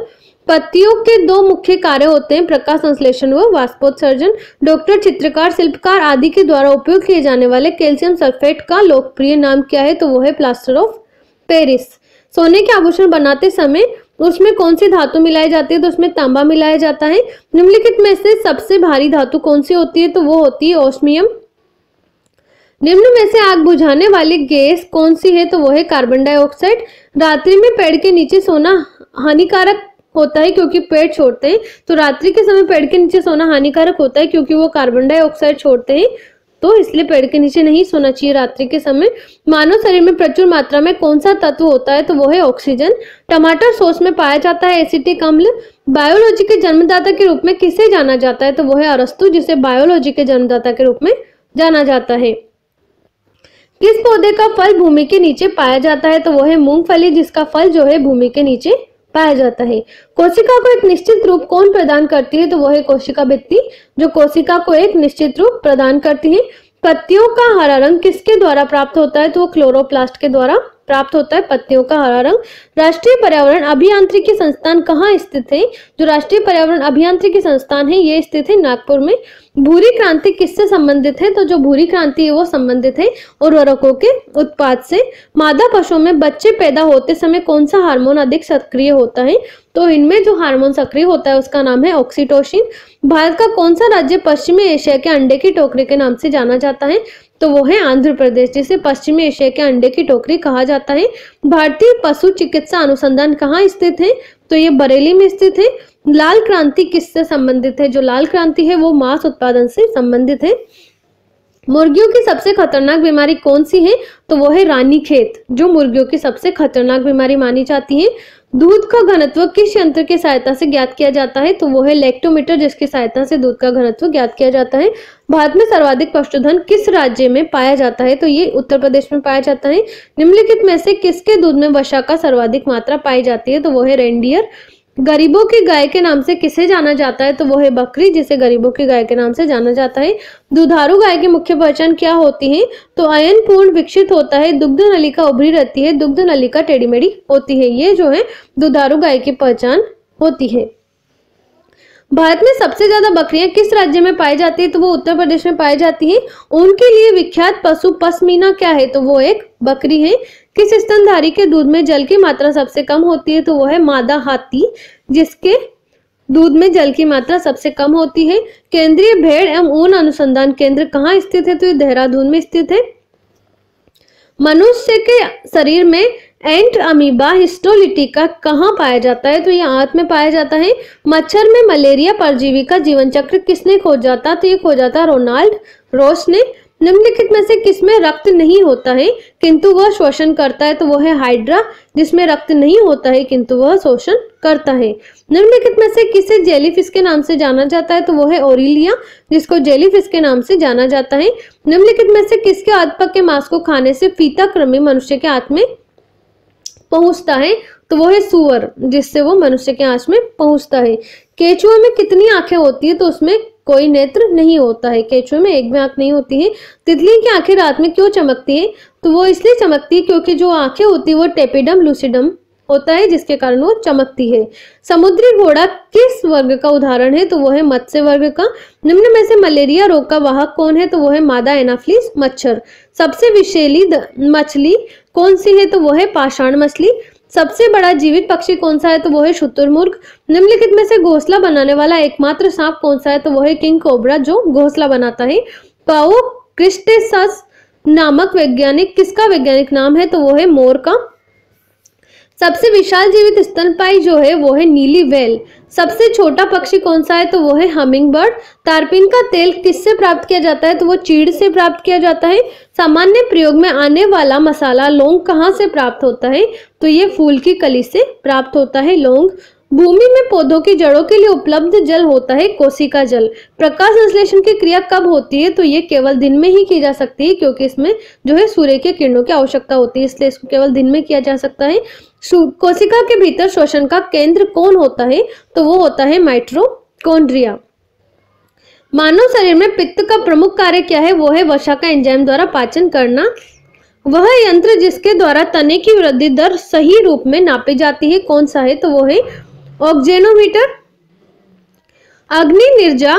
पत्तियों के दो मुख्य कार्य होते हैं प्रकाश संश्लेषण व वास्पोत्सर्जन डॉक्टर चित्रकार शिल्पकार आदि के द्वारा उपयोग किए जाने वाले कैल्शियम सल्फेट का लोकप्रिय नाम क्या है तो वो है प्लास्टर ऑफ पेरिस सोने के आभूषण बनाते समय उसमें कौन सी धातु मिलाई जाती है तो उसमें तांबा मिलाया जाता है निम्नलिखित में से सबसे भारी धातु कौन सी होती है तो वो होती है ओस्मियम निम्न में से आग बुझाने वाली गैस कौन सी है तो वो है कार्बन डाइऑक्साइड रात्रि में पेड़ के नीचे सोना हानिकारक होता है क्योंकि पेड़ छोड़ते हैं तो रात्रि के समय पेड़ के नीचे सोना हानिकारक होता है क्योंकि वो कार्बन डाइऑक्साइड छोड़ते हैं तो इसलिए पेड़ के नीचे नहीं सोना चाहिए रात्रि के समय मानव शरीर में प्रचुर मात्रा में कौन सा तत्व होता है तो वो है ऑक्सीजन टमाटर सॉस में पाया जाता है एसिटिक अम्ल बायोलॉजी के जन्मदाता के रूप में किसे जाना जाता है तो वो है अरस्तु जिसे बायोलॉजी के जन्मदाता के रूप में जाना जाता है किस पौधे का फल भूमि के नीचे पाया जाता है तो वो है मूंगफली जिसका फल जो है भूमि के नीचे पाया जाता है कोशिका को एक निश्चित रूप कौन प्रदान करती है तो वो है कोशिका भित्ति जो कोशिका को एक निश्चित रूप प्रदान करती है पत्तियों का हरा रंग किसके द्वारा प्राप्त होता है तो वो क्लोरोप्लास्ट के द्वारा प्राप्त होता है पत्तियों का हरा रंग राष्ट्रीय पर्यावरण अभियांत्रिकी संस्थान कहाँ स्थित है जो राष्ट्रीय पर्यावरण अभियांत्रिकी संस्थान है ये स्थित है नागपुर में भूरी क्रांति किससे संबंधित है तो जो भूरी क्रांति है वो संबंधित है उर्वरकों के उत्पाद से मादा पशुओं में बच्चे पैदा होते समय कौन सा हार्मोन अधिक सक्रिय होता है तो इनमें जो हार्मोन सक्रिय होता है उसका नाम है ऑक्सीटोशिन भारत का कौन सा राज्य पश्चिमी एशिया के अंडे की टोकरी के नाम से जाना जाता है तो वो है आंध्र प्रदेश जिसे पश्चिमी एशिया के अंडे की टोकरी कहा जाता है भारतीय पशु चिकित्सा अनुसंधान कहाँ स्थित है तो ये बरेली में स्थित है लाल क्रांति किससे संबंधित है जो लाल क्रांति है वो मांस उत्पादन से संबंधित है मुर्गियों की सबसे खतरनाक बीमारी कौन सी है तो वो है रानी खेत जो मुर्गियों की सबसे खतरनाक बीमारी मानी जाती है दूध का घनत्व किस यंत्र की सहायता से ज्ञात किया जाता है तो वो है लेक्टोमीटर जिसकी सहायता से दूध का घनत्व ज्ञात किया जाता है भारत में सर्वाधिक पशुधन किस राज्य में पाया जाता है तो ये उत्तर प्रदेश में पाया जाता है निम्नलिखित में से किसके दूध में वसा का सर्वाधिक मात्रा पाई जाती है तो वो है रेंडियर गरीबों की गाय के नाम से किसे जाना जाता है तो वो है बकरी जिसे गरीबों की गाय के नाम से जाना जाता है दुधारू गाय की मुख्य पहचान क्या होती है तो अयन पूर्ण विकसित होता है दुग्ध नलिका उभरी रहती है दुग्ध नलिका टेढ़ी मेढ़ी होती है ये जो है दुधारू गाय की पहचान होती है भारत में सबसे ज्यादा बकरियां किस राज्य में पाई जाती है तो वो उत्तर प्रदेश में पाई जाती है उनके लिए विख्यात पशु पश्मीना क्या है तो वो एक बकरी है किस स्तनधारी के दूध में जल की मात्रा सबसे कम होती है तो वो है मादा हाथी जिसके दूध में जल की मात्रा सबसे कम होती है केंद्रीय भेड़ एवं ऊन अनुसंधान केंद्र कहाँ स्थित है तो ये देहरादून में स्थित है मनुष्य के शरीर में एंट अमीबा हिस्टोलिटिका कहाँ पाया जाता है तो ये आंत में पाया जाता है मच्छर में मलेरिया परजीवी का जीवन चक्र किसने खोजा था तो ये खोजा था रोनाल्ड रोस ने निम्नलिखित में से किसमें रक्त नहीं होता है किंतु वह शोषण करता है तो वह है हाइड्रा जिसमें रक्त नहीं होता है किंतु वह शोषण करता है निम्नलिखित में से किसे जेलीफिश के नाम से जाना जाता है तो वह है ओरिलिया जिसको जेलीफिश के नाम से जाना जाता है निम्नलिखित में से किसके आत्मक के मांस को खाने से फीता क्रमी मनुष्य के हाथ में पहुंचता है तो वह है सुअर जिससे वो मनुष्य के आंच में पहुंचता है केचुआ में कितनी आंखें होती है तो उसमें कोई नेत्र नहीं होता है केचुए में एक भी आंख नहीं होती है तितली की आंखें रात में क्यों चमकती है तो वो इसलिए चमकती है क्योंकि जो आंखें होती है वो टेपिडम लूसिडम होता है जिसके कारण वो चमकती है समुद्री घोड़ा किस वर्ग का उदाहरण है तो वो है मत्स्य वर्ग का निम्न में से मलेरिया रोग का वाहक कौन है तो वो है मादा एनाफ्लिस मच्छर सबसे विषैली मछली कौन सी है तो वो है पाषाण मछली सबसे बड़ा जीवित पक्षी कौन सा है तो वो है शुतुरमुर्ग निम्नलिखित में से घोसला बनाने वाला एकमात्र सांप कौन सा है तो वो है किंग कोबरा जो घोसला बनाता है पाओ क्रिस्टेस नामक वैज्ञानिक किसका वैज्ञानिक नाम है तो वो है मोर का सबसे विशाल जीवित स्तनपाई जो है वो है नीली वेल सबसे छोटा पक्षी कौन सा है तो वो है हमिंग बर्ड तारपीन का तेल किससे प्राप्त किया जाता है तो वो चीड़ से प्राप्त किया जाता है सामान्य प्रयोग में आने वाला मसाला लौंग कहाँ से प्राप्त होता है तो ये फूल की कली से प्राप्त होता है लौंग भूमि में पौधों की जड़ों के लिए उपलब्ध जल होता है कोशिका जल प्रकाश संश्लेषण की क्रिया कब होती है तो ये केवल दिन में ही की जा सकती है क्योंकि इसमें जो है सूर्य के किरणों की आवश्यकता होती है इसलिए इसको केवल दिन में किया जा सकता है कोशिका के भीतर श्वसन का केंद्र कौन होता है तो वो होता है माइट्रोकोन्ड्रिया मानव शरीर में पित्त का प्रमुख कार्य क्या है वो है वसा का एंजाइम द्वारा पाचन करना वह यंत्र जिसके द्वारा तने की वृद्धि दर सही रूप में नापी जाती है कौन सा है तो वो है ऑक्जेनोमीटर अग्नि निर्जा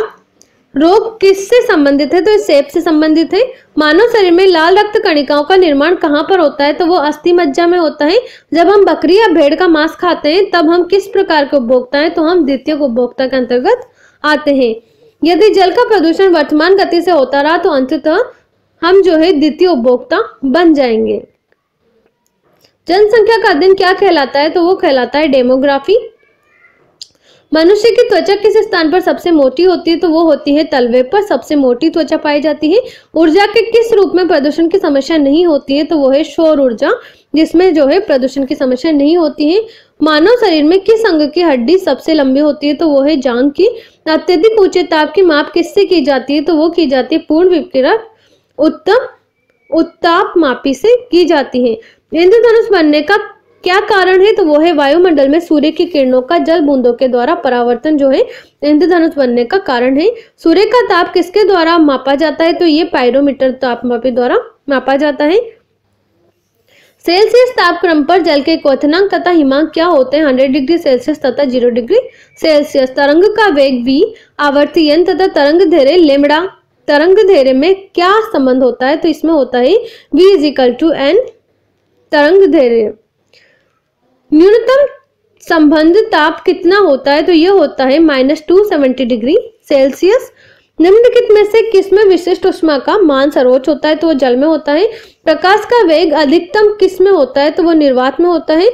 रोग किससे संबंधित है तो सेब से संबंधित है मानव शरीर में लाल रक्त कणिकाओं का निर्माण कहाँ पर होता है तो वो अस्थि मज्जा में होता है जब हम बकरी या भेड़ का मांस खाते हैं तब हम किस प्रकार के उपभोक्ता है तो हम द्वितीय उपभोक्ता के अंतर्गत आते हैं यदि जल का प्रदूषण वर्तमान गति से होता रहा तो अंततः हम जो है द्वितीय उपभोक्ता बन जाएंगे जनसंख्या का अध्ययन क्या कहलाता है तो वो कहलाता है डेमोग्राफी मनुष्य की त्वचा किस स्थान पर सबसे मोटी होती है तो वो होती है तलवे पर सबसे मोटी त्वचा पाई जाती है ऊर्जा के किस रूप में प्रदूषण की समस्या नहीं होती है तो वो है शोर ऊर्जा जिसमें जो है प्रदूषण की समस्या नहीं होती है मानव शरीर में किस अंग की हड्डी सबसे लंबी होती है तो वो है जांग की अत्यधिक ऊंचे ताप की माप किससे की जाती है तो वो की जाती है पूर्ण विकिरण उत्तम उत्ताप मापी से की जाती है इंद्रधनुष बनने का क्या कारण है तो वो है वायुमंडल में सूर्य की किरणों का जल बूंदों के द्वारा परावर्तन जो है इंद्रधनुष बनने का कारण है सूर्य का ताप किसके द्वारा मापा जाता है तो ये पायरोमीटर तापमापी द्वारा मापा जाता है सेल्सियस तापक्रम पर जल के क्वनांक तथा हिमांक क्या होते हैं 100 डिग्री सेल्सियस तथा 0 डिग्री सेल्सियस तरंग का वेग भी आवर्ती यन तथा तरंग धैर्य लेमड़ा तरंग धैर्य में क्या संबंध होता है तो इसमें होता है V is equal to N तरंग धैर्य न्यूनतम संबंध ताप कितना होता है तो यह होता है minus two seventy degree Celsius निम्नलिखित में से किसमें विशिष्ट उष्मा का मान सर्वोच्च होता है तो वह जल में होता है प्रकाश का वेग अधिकतम किसमें होता है तो वह निर्वात में होता है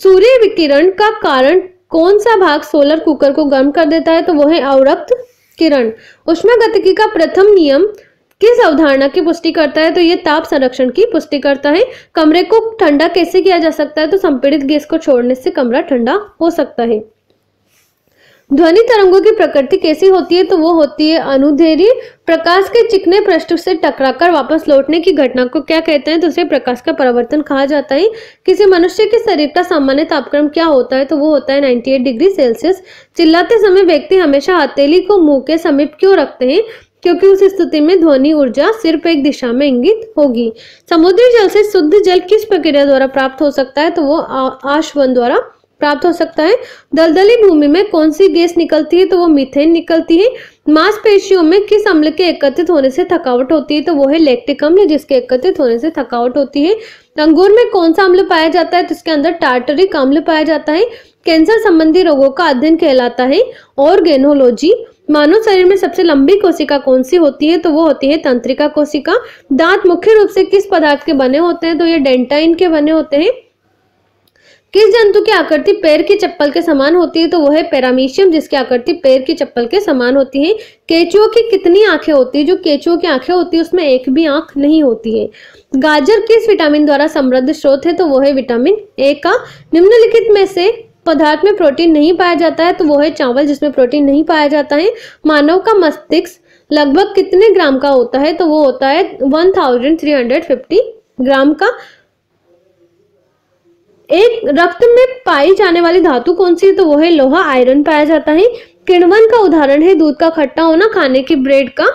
सूर्य विकिरण का कारण कौन सा भाग सोलर कुकर को गर्म कर देता है तो वह है अवरक्त किरण उष्मा गतिकी का प्रथम नियम किस अवधारणा की पुष्टि करता है तो ये ताप संरक्षण की पुष्टि करता है कमरे को ठंडा कैसे किया जा सकता है तो संपीड़ित गैस को छोड़ने से कमरा ठंडा हो सकता है ध्वनि तरंगों की प्रकृति कैसी होती है तो वो होती है अनुधेरी प्रकाश के चिकने पृष्ठ से टकराकर वापस लौटने की घटना को क्या कहते हैं तो उसे प्रकाश का परावर्तन कहा जाता है किसी मनुष्य के शरीर का सामान्य तापक्रम क्या होता है तो वो होता है 98 डिग्री सेल्सियस चिल्लाते समय व्यक्ति हमेशा हथेली को मुंह के समीप क्यों रखते हैं क्योंकि उस स्थिति में ध्वनि ऊर्जा सिर्फ एक दिशा में इंगित होगी समुद्री जल से शुद्ध जल किस प्रक्रिया द्वारा प्राप्त हो सकता है तो वो आश्वन द्वारा प्राप्त हो सकता है दलदली भूमि में कौन सी गैस निकलती है तो वो मीथेन निकलती है मांसपेशियों में किस अम्ल के एकत्रित होने से थकावट होती है तो वो है लैक्टिक अम्ल जिसके एकत्रित होने से थकावट होती है अंगूर में कौन सा अम्ल पाया जाता है तो इसके अंदर टार्टरिक अम्ल पाया जाता है कैंसर संबंधी रोगों का अध्ययन कहलाता है ऑर्गेनोलॉजी मानव शरीर में सबसे लंबी कोशिका कौन सी होती है तो वो होती है तंत्रिका कोशिका दांत मुख्य रूप से किस पदार्थ के बने होते हैं तो ये डेंटाइन के बने होते हैं किस जंतु की आकृति पैर की चप्पल के समान होती है तो वह है पैरामीशियम जिसकी आकृति पैर की चप्पल के समान होती है केचुओं की कितनी आंखें होती है जो केचुओं की आंखें होती है उसमें एक भी आंख नहीं होती है गाजर किस विटामिन द्वारा समृद्ध स्रोत है तो वह है विटामिन ए का निम्नलिखित में से पदार्थ में प्रोटीन नहीं पाया जाता है तो वो है चावल जिसमें प्रोटीन नहीं पाया जाता है मानव का मस्तिष्क लगभग कितने ग्राम का होता है तो वो होता है 1350 ग्राम का एक रक्त में पाई जाने वाली धातु कौन सी है तो वो है लोहा आयरन पाया जाता है किण्वन का उदाहरण है दूध का खट्टा होना खाने की ब्रेड का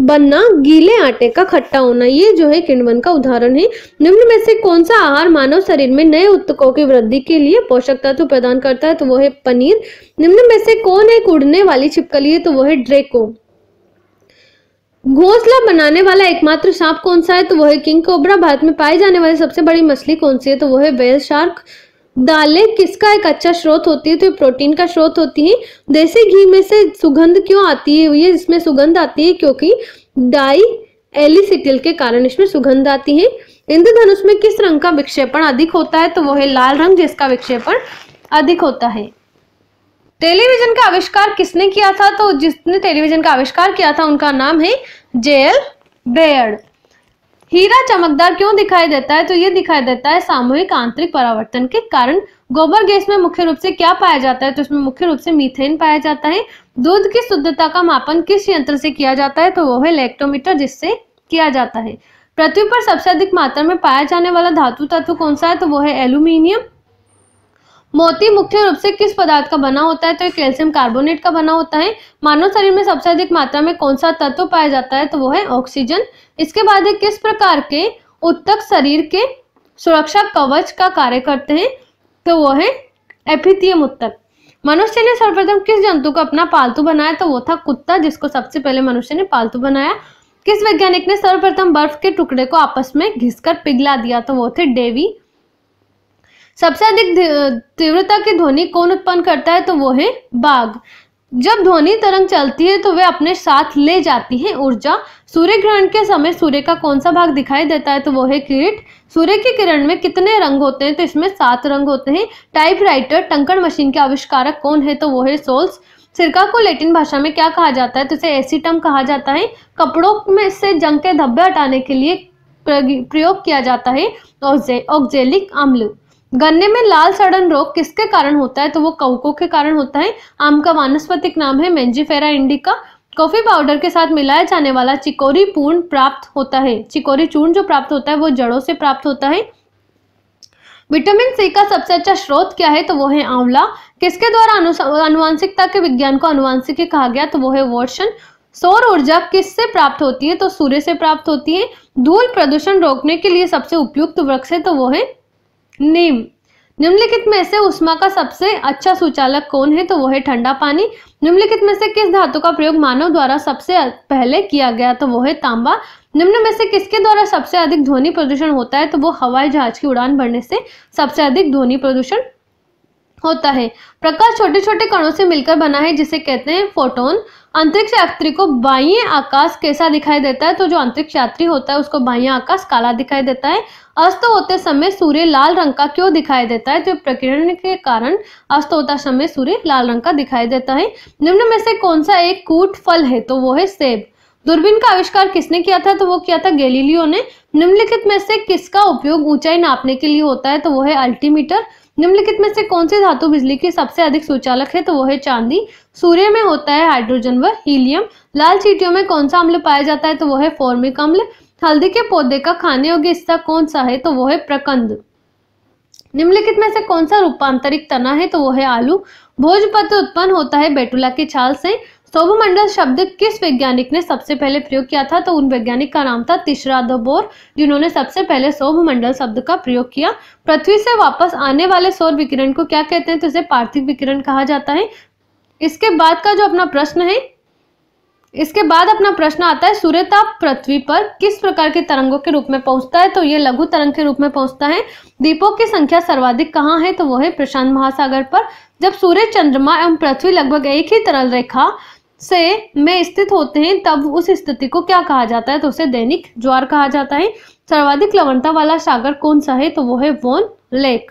बनना गीले आटे का खट्टा होना ये जो है किण्वन का उदाहरण है निम्न में से कौन सा आहार मानव शरीर में नए उत्तकों की वृद्धि के लिए पोषक तत्व प्रदान करता है तो वो है पनीर निम्न में से कौन है उड़ने वाली छिपकली है तो वो है ड्रेको घोंसला बनाने वाला एकमात्र सांप कौन सा है तो वो है किंग कोबरा भारत में पाई जाने वाली सबसे बड़ी मछली कौन सी है तो वो है वेल शार्क दालें किसका एक अच्छा स्रोत होती है तो प्रोटीन का स्रोत होती है देसी घी में से सुगंध क्यों आती है ये इसमें सुगंध आती है क्योंकि डाई एलिसिटिल के कारण इसमें सुगंध आती है इंद्रधनुष में किस रंग का विक्षेपण अधिक होता है तो वो है लाल रंग जिसका विक्षेपण अधिक होता है टेलीविजन का आविष्कार किसने किया था तो जिसने टेलीविजन का आविष्कार किया था उनका नाम है जेल बेयर्ड हीरा चमकदार क्यों दिखाई देता है तो ये दिखाई देता है सामूहिक आंतरिक परावर्तन के कारण गोबर गैस में मुख्य रूप से क्या पाया जाता है तो इसमें मुख्य रूप से मीथेन पाया जाता है दूध की शुद्धता का मापन किस यंत्र से किया जाता है तो वो है इलेक्ट्रोमीटर जिससे किया जाता है पृथ्वी पर सबसे अधिक मात्रा में पाया जाने वाला धातु तत्व कौन सा है तो वो है एल्यूमिनियम मोती मुख्य रूप से किस पदार्थ का बना होता है तो कैल्शियम कार्बोनेट का बना होता है मानव शरीर में सबसे अधिक मात्रा में कौन सा तत्व पाया जाता है तो वो है ऑक्सीजन इसके बाद है किस प्रकार के उत्तक शरीर के सुरक्षा कवच का कार्य करते हैं तो वो है एफिथियम उत्तक मनुष्य ने सर्वप्रथम किस जंतु को अपना पालतू बनाया तो वो था कुत्ता जिसको सबसे पहले मनुष्य ने पालतू बनाया किस वैज्ञानिक ने सर्वप्रथम बर्फ के टुकड़े को आपस में घिसकर पिघला दिया तो वो थे डेवी सबसे अधिक तीव्रता की ध्वनि कौन उत्पन्न करता है तो वो है बाघ जब ध्वनि तरंग चलती है तो वे अपने साथ ले जाती है ऊर्जा सूर्य ग्रहण के समय सूर्य का कौन सा भाग दिखाई देता है तो वो है किरीट सूर्य के किरण में कितने रंग होते हैं तो इसमें सात रंग होते हैं टाइपराइटर टंकण मशीन के आविष्कारक कौन है तो वो है सोल्स सिरका को लेटिन भाषा में क्या कहा जाता है तो इसे टम कहा जाता है कपड़ों में से जंग के धब्बे हटाने के लिए प्रयोग किया जाता है ऑक्जेलिक आम्ल गन्ने में लाल सड़न रोग किसके कारण होता है तो वो कवकों के कारण होता है आम का वानस्पतिक नाम है मेंजीफेरा इंडिका कॉफी पाउडर के साथ मिलाया जाने वाला चिकोरी पूर्ण प्राप्त होता है चिकोरी चूर्ण जो प्राप्त होता है वो जड़ों से प्राप्त होता है विटामिन सी का सबसे अच्छा स्रोत क्या है तो वो है आंवला किसके द्वारा अनुवांशिकता के विज्ञान को अनुवांशिक कहा गया तो वो है वोशन सौर ऊर्जा किससे प्राप्त होती है तो सूर्य से प्राप्त होती है धूल प्रदूषण रोकने के लिए सबसे उपयुक्त वृक्ष है तो वो है नीम निम्नलिखित में से उष्मा का सबसे अच्छा सुचालक कौन है तो वो है ठंडा पानी निम्नलिखित में से किस धातु का प्रयोग मानव द्वारा सबसे पहले किया गया तो वो है तांबा निम्न में से किसके द्वारा सबसे अधिक ध्वनि प्रदूषण होता है तो वो हवाई जहाज की उड़ान भरने से सबसे अधिक ध्वनि प्रदूषण होता है प्रकाश छोटे छोटे कणों से मिलकर बना है जिसे कहते हैं फोटोन अंतरिक्ष यात्री को बाह्य आकाश कैसा दिखाई देता है तो जो अंतरिक्ष यात्री होता है उसको बाह्य आकाश काला दिखाई देता है अस्त होते समय सूर्य लाल रंग का क्यों दिखाई देता है तो प्रकीर्णन के कारण अस्त होता समय सूर्य लाल रंग का दिखाई देता है निम्न में से कौन सा एक कूट फल है तो वो है सेब दूरबीन का आविष्कार किसने किया था तो वो किया था गैलीलियो ने निम्नलिखित में से किसका उपयोग ऊंचाई नापने के लिए होता है तो वो है अल्टीमीटर निम्नलिखित में से कौन से धातु बिजली के सबसे अधिक सुचालक है तो वो है चांदी सूर्य में होता है हाइड्रोजन व हीलियम लाल चीटियों में कौन सा अम्ल पाया जाता है तो वो है फॉर्मिक अम्ल हल्दी के पौधे का खाने योग्य हिस्सा कौन सा है तो वो है प्रकंद निम्नलिखित में से कौन सा रूपांतरिक तना है तो वो है आलू भोजपत्र उत्पन्न होता है बेटुला के छाल से सौभमंडल शब्द किस वैज्ञानिक ने सबसे पहले प्रयोग किया था तो उन वैज्ञानिक का नाम था तिशरा दबोर जिन्होंने सबसे पहले सौभमंडल शब्द का प्रयोग किया पृथ्वी से वापस आने वाले सौर विकिरण को क्या कहते हैं तो इसे पार्थिव विकिरण कहा जाता है इसके बाद का जो अपना प्रश्न है इसके बाद अपना प्रश्न आता है सूर्यताप पृथ्वी पर किस प्रकार के तरंगों के रूप में पहुंचता है तो ये लघु तरंग के रूप में पहुंचता है दीपों की संख्या सर्वाधिक कहाँ है तो वो है प्रशांत महासागर पर जब सूर्य चंद्रमा एवं पृथ्वी लगभग एक ही तरल रेखा से में स्थित होते हैं तब उस स्थिति को क्या कहा जाता है तो उसे दैनिक ज्वार कहा जाता है सर्वाधिक लवणता वाला सागर कौन सा है तो वो है वोन लेक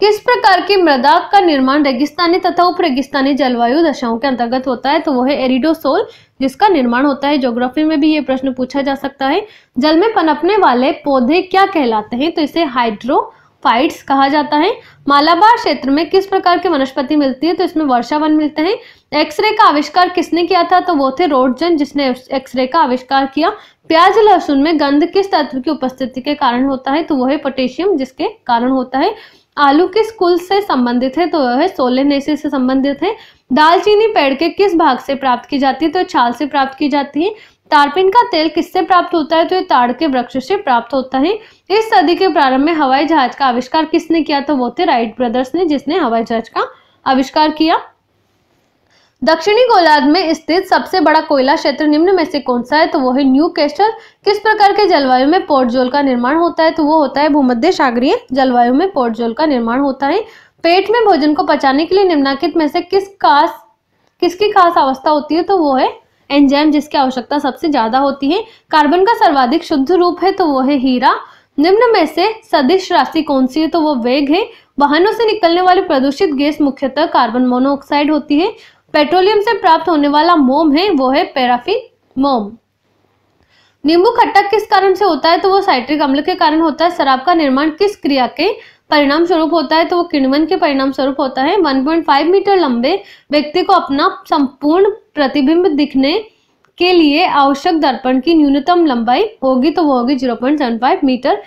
किस प्रकार की मृदा का निर्माण रेगिस्तानी तथा उप रेगिस्तानी जलवायु दशाओं के अंतर्गत होता है तो वह है एरिडोसोल जिसका निर्माण होता है ज्योग्राफी में भी ये प्रश्न पूछा जा सकता है जल में पनपने वाले पौधे क्या कहलाते हैं तो इसे हाइड्रो फाइट्स कहा जाता है मालाबार क्षेत्र में किस प्रकार के वनस्पति मिलती है तो इसमें वर्षा वन मिलते हैं एक्सरे का आविष्कार किसने किया था तो वो थे रोडजन जिसने एक्सरे का आविष्कार किया प्याज लहसुन में गंध किस तत्व की उपस्थिति के कारण होता है तो वह है पोटेशियम जिसके कारण होता है आलू किस कुल से संबंधित है तो वह है सोलेनेसी से संबंधित है दालचीनी पेड़ के किस भाग से प्राप्त की जाती है तो छाल से प्राप्त की जाती है तारपिन का तेल किससे प्राप्त होता है तो ये ताड़ के वृक्ष से प्राप्त होता है इस सदी के प्रारंभ में हवाई जहाज का आविष्कार किसने किया तो वो थे राइट ब्रदर्स ने जिसने हवाई जहाज का आविष्कार किया दक्षिणी गोलार्ध में स्थित सबसे बड़ा कोयला क्षेत्र निम्न में से कौन सा है तो वो है न्यू कैस्टर किस प्रकार के जलवायु में पोर्टजोल का निर्माण होता है तो वो होता है भूमध्य सागरीय जलवायु में पोर्टजोल का निर्माण होता है पेट में भोजन को पचाने के लिए निम्नाकित में से किस खास किसकी खास अवस्था होती है तो वो है एंजाइम जिसकी आवश्यकता सबसे ज्यादा होती है कार्बन का सर्वाधिक शुद्ध रूप है तो वो है हीरा निम्न में से सदिश राशि कौन सी है तो वो वेग है वाहनों से निकलने वाली प्रदूषित गैस मुख्यतः कार्बन मोनोऑक्साइड होती है पेट्रोलियम से प्राप्त होने वाला मोम है वो है पेराफिन मोम नींबू खट्टा किस कारण से होता है तो वो साइट्रिक अम्ल के कारण होता है शराब का निर्माण किस क्रिया के परिणाम स्वरूप होता है तो वो किण्वन के परिणाम स्वरूप होता है 1.5 मीटर लंबे व्यक्ति को अपना संपूर्ण प्रतिबिंब दिखने के लिए आवश्यक दर्पण की न्यूनतम लंबाई होगी तो वो होगी 0.75 मीटर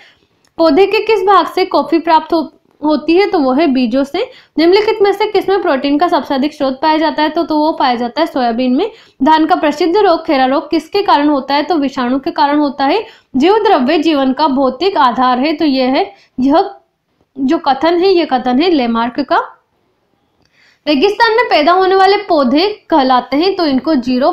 पौधे के किस भाग से कॉफी प्राप्त हो, होती है तो वो है बीजों से निम्नलिखित में से किस में प्रोटीन का सबसे अधिक स्रोत पाया जाता है तो तो वो पाया जाता है सोयाबीन में धान का प्रसिद्ध रोग खेरा रोग किसके कारण होता है तो विषाणु के कारण होता है जीव द्रव्य जीवन का भौतिक आधार है तो यह है यह जो कथन है ये कथन है लेमार्क का रेगिस्तान में पैदा होने वाले पौधे कहलाते हैं तो इनको जीरो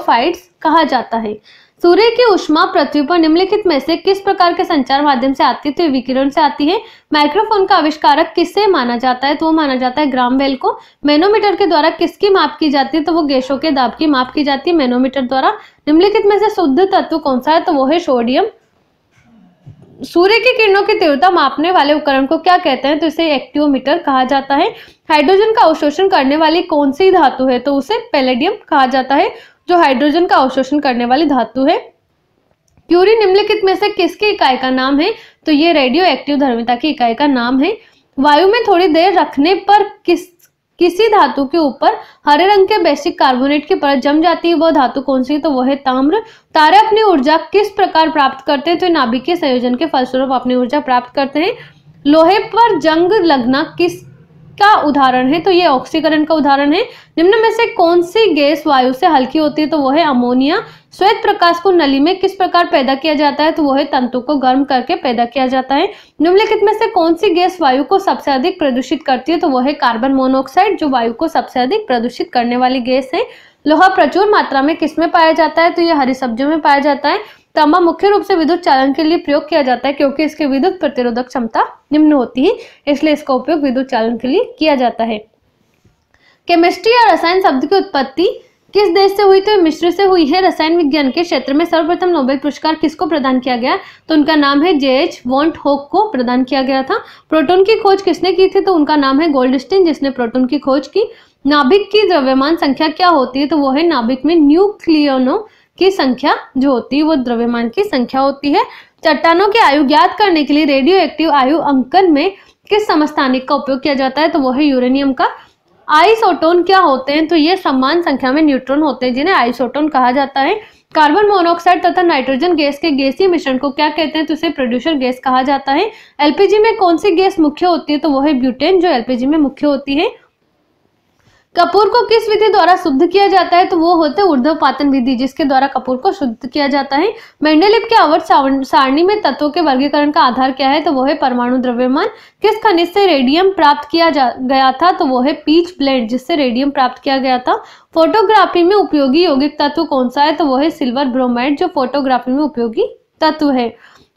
कहा जाता है सूर्य की उष्मा पृथ्वी पर निम्नलिखित में से किस प्रकार के संचार माध्यम से आती है तो विकिरण से आती है माइक्रोफोन का आविष्कारक किससे माना जाता है तो वो माना जाता है ग्राम वेल को मैनोमीटर के द्वारा किसकी माप की जाती है तो वो गैसों के दाब की माप की जाती है मैनोमीटर द्वारा निम्नलिखित में से शुद्ध तत्व कौन सा है तो वो है सोडियम सूर्य के किरणों की तीव्रता मापने वाले उपकरण को क्या कहते हैं तो इसे एक्टिवोमीटर कहा जाता है हाइड्रोजन का अवशोषण करने वाली कौन सी धातु है तो उसे पेलेडियम कहा जाता है जो हाइड्रोजन का अवशोषण करने वाली धातु है प्यूरी निम्नलिखित में से किसकी इकाई का नाम है तो ये रेडियो एक्टिव धर्मिता की इकाई का नाम है वायु में थोड़ी देर रखने पर किस किसी धातु के ऊपर हरे रंग के बेसिक कार्बोनेट की परत जम जाती है वह धातु कौन सी तो वह है ताम्र तारे अपनी ऊर्जा किस प्रकार प्राप्त करते हैं तो नाभिकीय संयोजन के फलस्वरूप अपनी ऊर्जा प्राप्त करते हैं लोहे पर जंग लगना किस का उदाहरण है तो ये ऑक्सीकरण का उदाहरण है निम्न में से कौन सी गैस वायु से हल्की होती है तो वो है अमोनिया श्वेत प्रकाश को नली में किस प्रकार पैदा किया जाता है तो वो है तंतु को गर्म करके पैदा किया जाता है निम्नलिखित में से कौन सी गैस वायु को सबसे अधिक प्रदूषित करती है तो वो है कार्बन मोनोऑक्साइड जो वायु को सबसे अधिक प्रदूषित करने वाली गैस है लोहा प्रचुर मात्रा में किस में पाया जाता है तो ये हरी सब्जियों में पाया जाता है तांबा मुख्य रूप से विद्युत चालन के लिए प्रयोग किया जाता है क्योंकि इसकी विद्युत प्रतिरोधक क्षमता निम्न होती है इसलिए इसका उपयोग विद्युत चालन के लिए किया जाता है केमिस्ट्री या रसायन शब्द की उत्पत्ति किस देश से हुई तो मिश्र से हुई है रसायन विज्ञान के क्षेत्र में सर्वप्रथम नोबेल पुरस्कार किसको प्रदान किया गया तो उनका नाम है जे एच वॉन्ट होक को प्रदान किया गया था प्रोटॉन की खोज किसने की थी तो उनका नाम है गोल्डस्टीन जिसने प्रोटॉन की खोज की नाभिक की द्रव्यमान संख्या क्या होती है तो वो है नाभिक में न्यूक्लियोनो की संख्या जो होती है वो द्रव्यमान की संख्या होती है चट्टानों की आयु ज्ञात करने के लिए रेडियो एक्टिव आयु अंकन में किस समस्थानिक का उपयोग किया जाता है तो वो है यूरेनियम का आइसोटोन क्या होते हैं तो ये समान संख्या में न्यूट्रॉन होते हैं जिन्हें आइसोटोन कहा जाता है कार्बन मोनोऑक्साइड तथा नाइट्रोजन गैस के गैसीय मिश्रण को क्या कहते हैं तो उसे प्रोड्यूसर गैस कहा जाता है एलपीजी में कौन सी गैस मुख्य होती है तो वो है ब्यूटेन जो एलपीजी में मुख्य होती है कपूर को किस विधि द्वारा शुद्ध किया जाता है तो वो होते हैं ऊर्ध्व पातन विधि जिसके द्वारा कपूर को शुद्ध किया जाता है मेंडेलिप के अवर सारणी में तत्वों के वर्गीकरण का आधार क्या है तो वो है परमाणु द्रव्यमान किस खनिज से रेडियम प्राप्त किया गया था तो वो है पीच ब्लेंड जिससे रेडियम प्राप्त किया गया था फोटोग्राफी में उपयोगी यौगिक तत्व कौन सा है तो वो है सिल्वर ब्रोमाइड जो फोटोग्राफी में उपयोगी तत्व है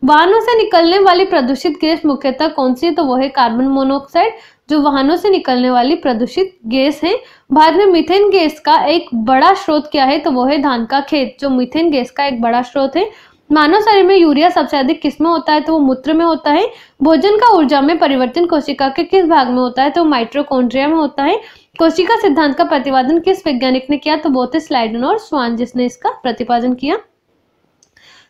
वाहनों से निकलने वाली प्रदूषित गैस मुख्यतः कौन सी है तो वो है कार्बन मोनोऑक्साइड जो वाहनों से निकलने वाली प्रदूषित गैस है भारत में मिथेन गैस का एक बड़ा स्रोत क्या है तो वो है धान का खेत जो मिथेन गैस का एक बड़ा स्रोत है मानव शरीर में यूरिया सबसे अधिक किस में होता है तो वो मूत्र में होता है भोजन का ऊर्जा में परिवर्तन कोशिका के किस भाग में होता है तो माइट्रोकोन्ड्रिया में होता है कोशिका सिद्धांत का प्रतिपादन किस वैज्ञानिक ने किया तो वो थे स्लाइडन और स्वान जिसने इसका प्रतिपादन किया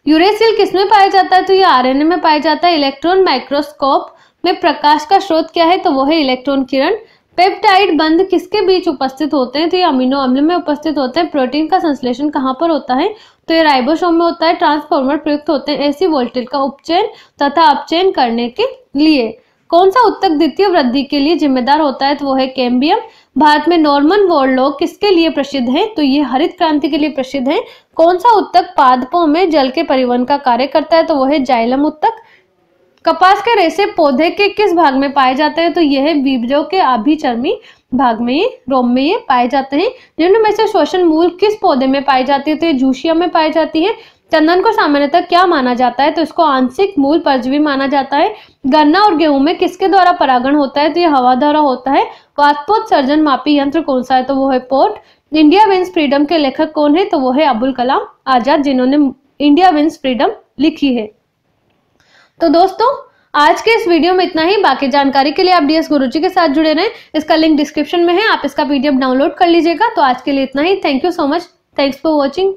यूरेसिल किसमें पाया जाता है तो ये आरएनए में पाया जाता है इलेक्ट्रॉन माइक्रोस्कोप में प्रकाश का स्रोत क्या है तो वो है इलेक्ट्रॉन किरण पेप्टाइड बंध किसके बीच उपस्थित होते हैं तो ये अमीनो अम्ल में उपस्थित होते हैं प्रोटीन का संश्लेषण कहाँ पर होता है तो ये राइबोसोम में होता है ट्रांसफॉर्मर प्रयुक्त होते हैं ऐसी वोल्टेज का उपचयन तथा अपचयन करने के लिए कौन सा उत्तक द्वितीय वृद्धि के लिए जिम्मेदार होता है तो वो है कैम्बियम भारत में नॉर्मन लोग किसके लिए प्रसिद्ध है तो ये हरित क्रांति के लिए प्रसिद्ध है कौन सा उत्तक पादपों में जल के परिवहन का कार्य करता है तो वो है जाइलम उत्तक कपास के रेसे पौधे के किस भाग में पाए जाते हैं तो यह बीबजों के आभिचर्मी भाग में रोम में ये पाए जाते हैं में से शोषण मूल किस पौधे में पाई जाती है तो ये जूशिया में पाई जाती है चंदन को सामान्यतः क्या माना जाता है तो इसको आंशिक मूल परजीवी माना जाता है गन्ना और गेहूं में किसके द्वारा परागण होता है तो यह हवा द्वारा होता है सर्जन मापी यंत्र कौन सा है तो वो है पोर्ट इंडिया विंस फ्रीडम के लेखक कौन है तो वो है अबुल कलाम आजाद जिन्होंने इंडिया विंस फ्रीडम लिखी है तो दोस्तों आज के इस वीडियो में इतना ही बाकी जानकारी के लिए आप डीएस गुरुजी के साथ जुड़े रहें इसका लिंक डिस्क्रिप्शन में है आप इसका पीडीएफ डाउनलोड कर लीजिएगा तो आज के लिए इतना ही thank you so much thanks for watching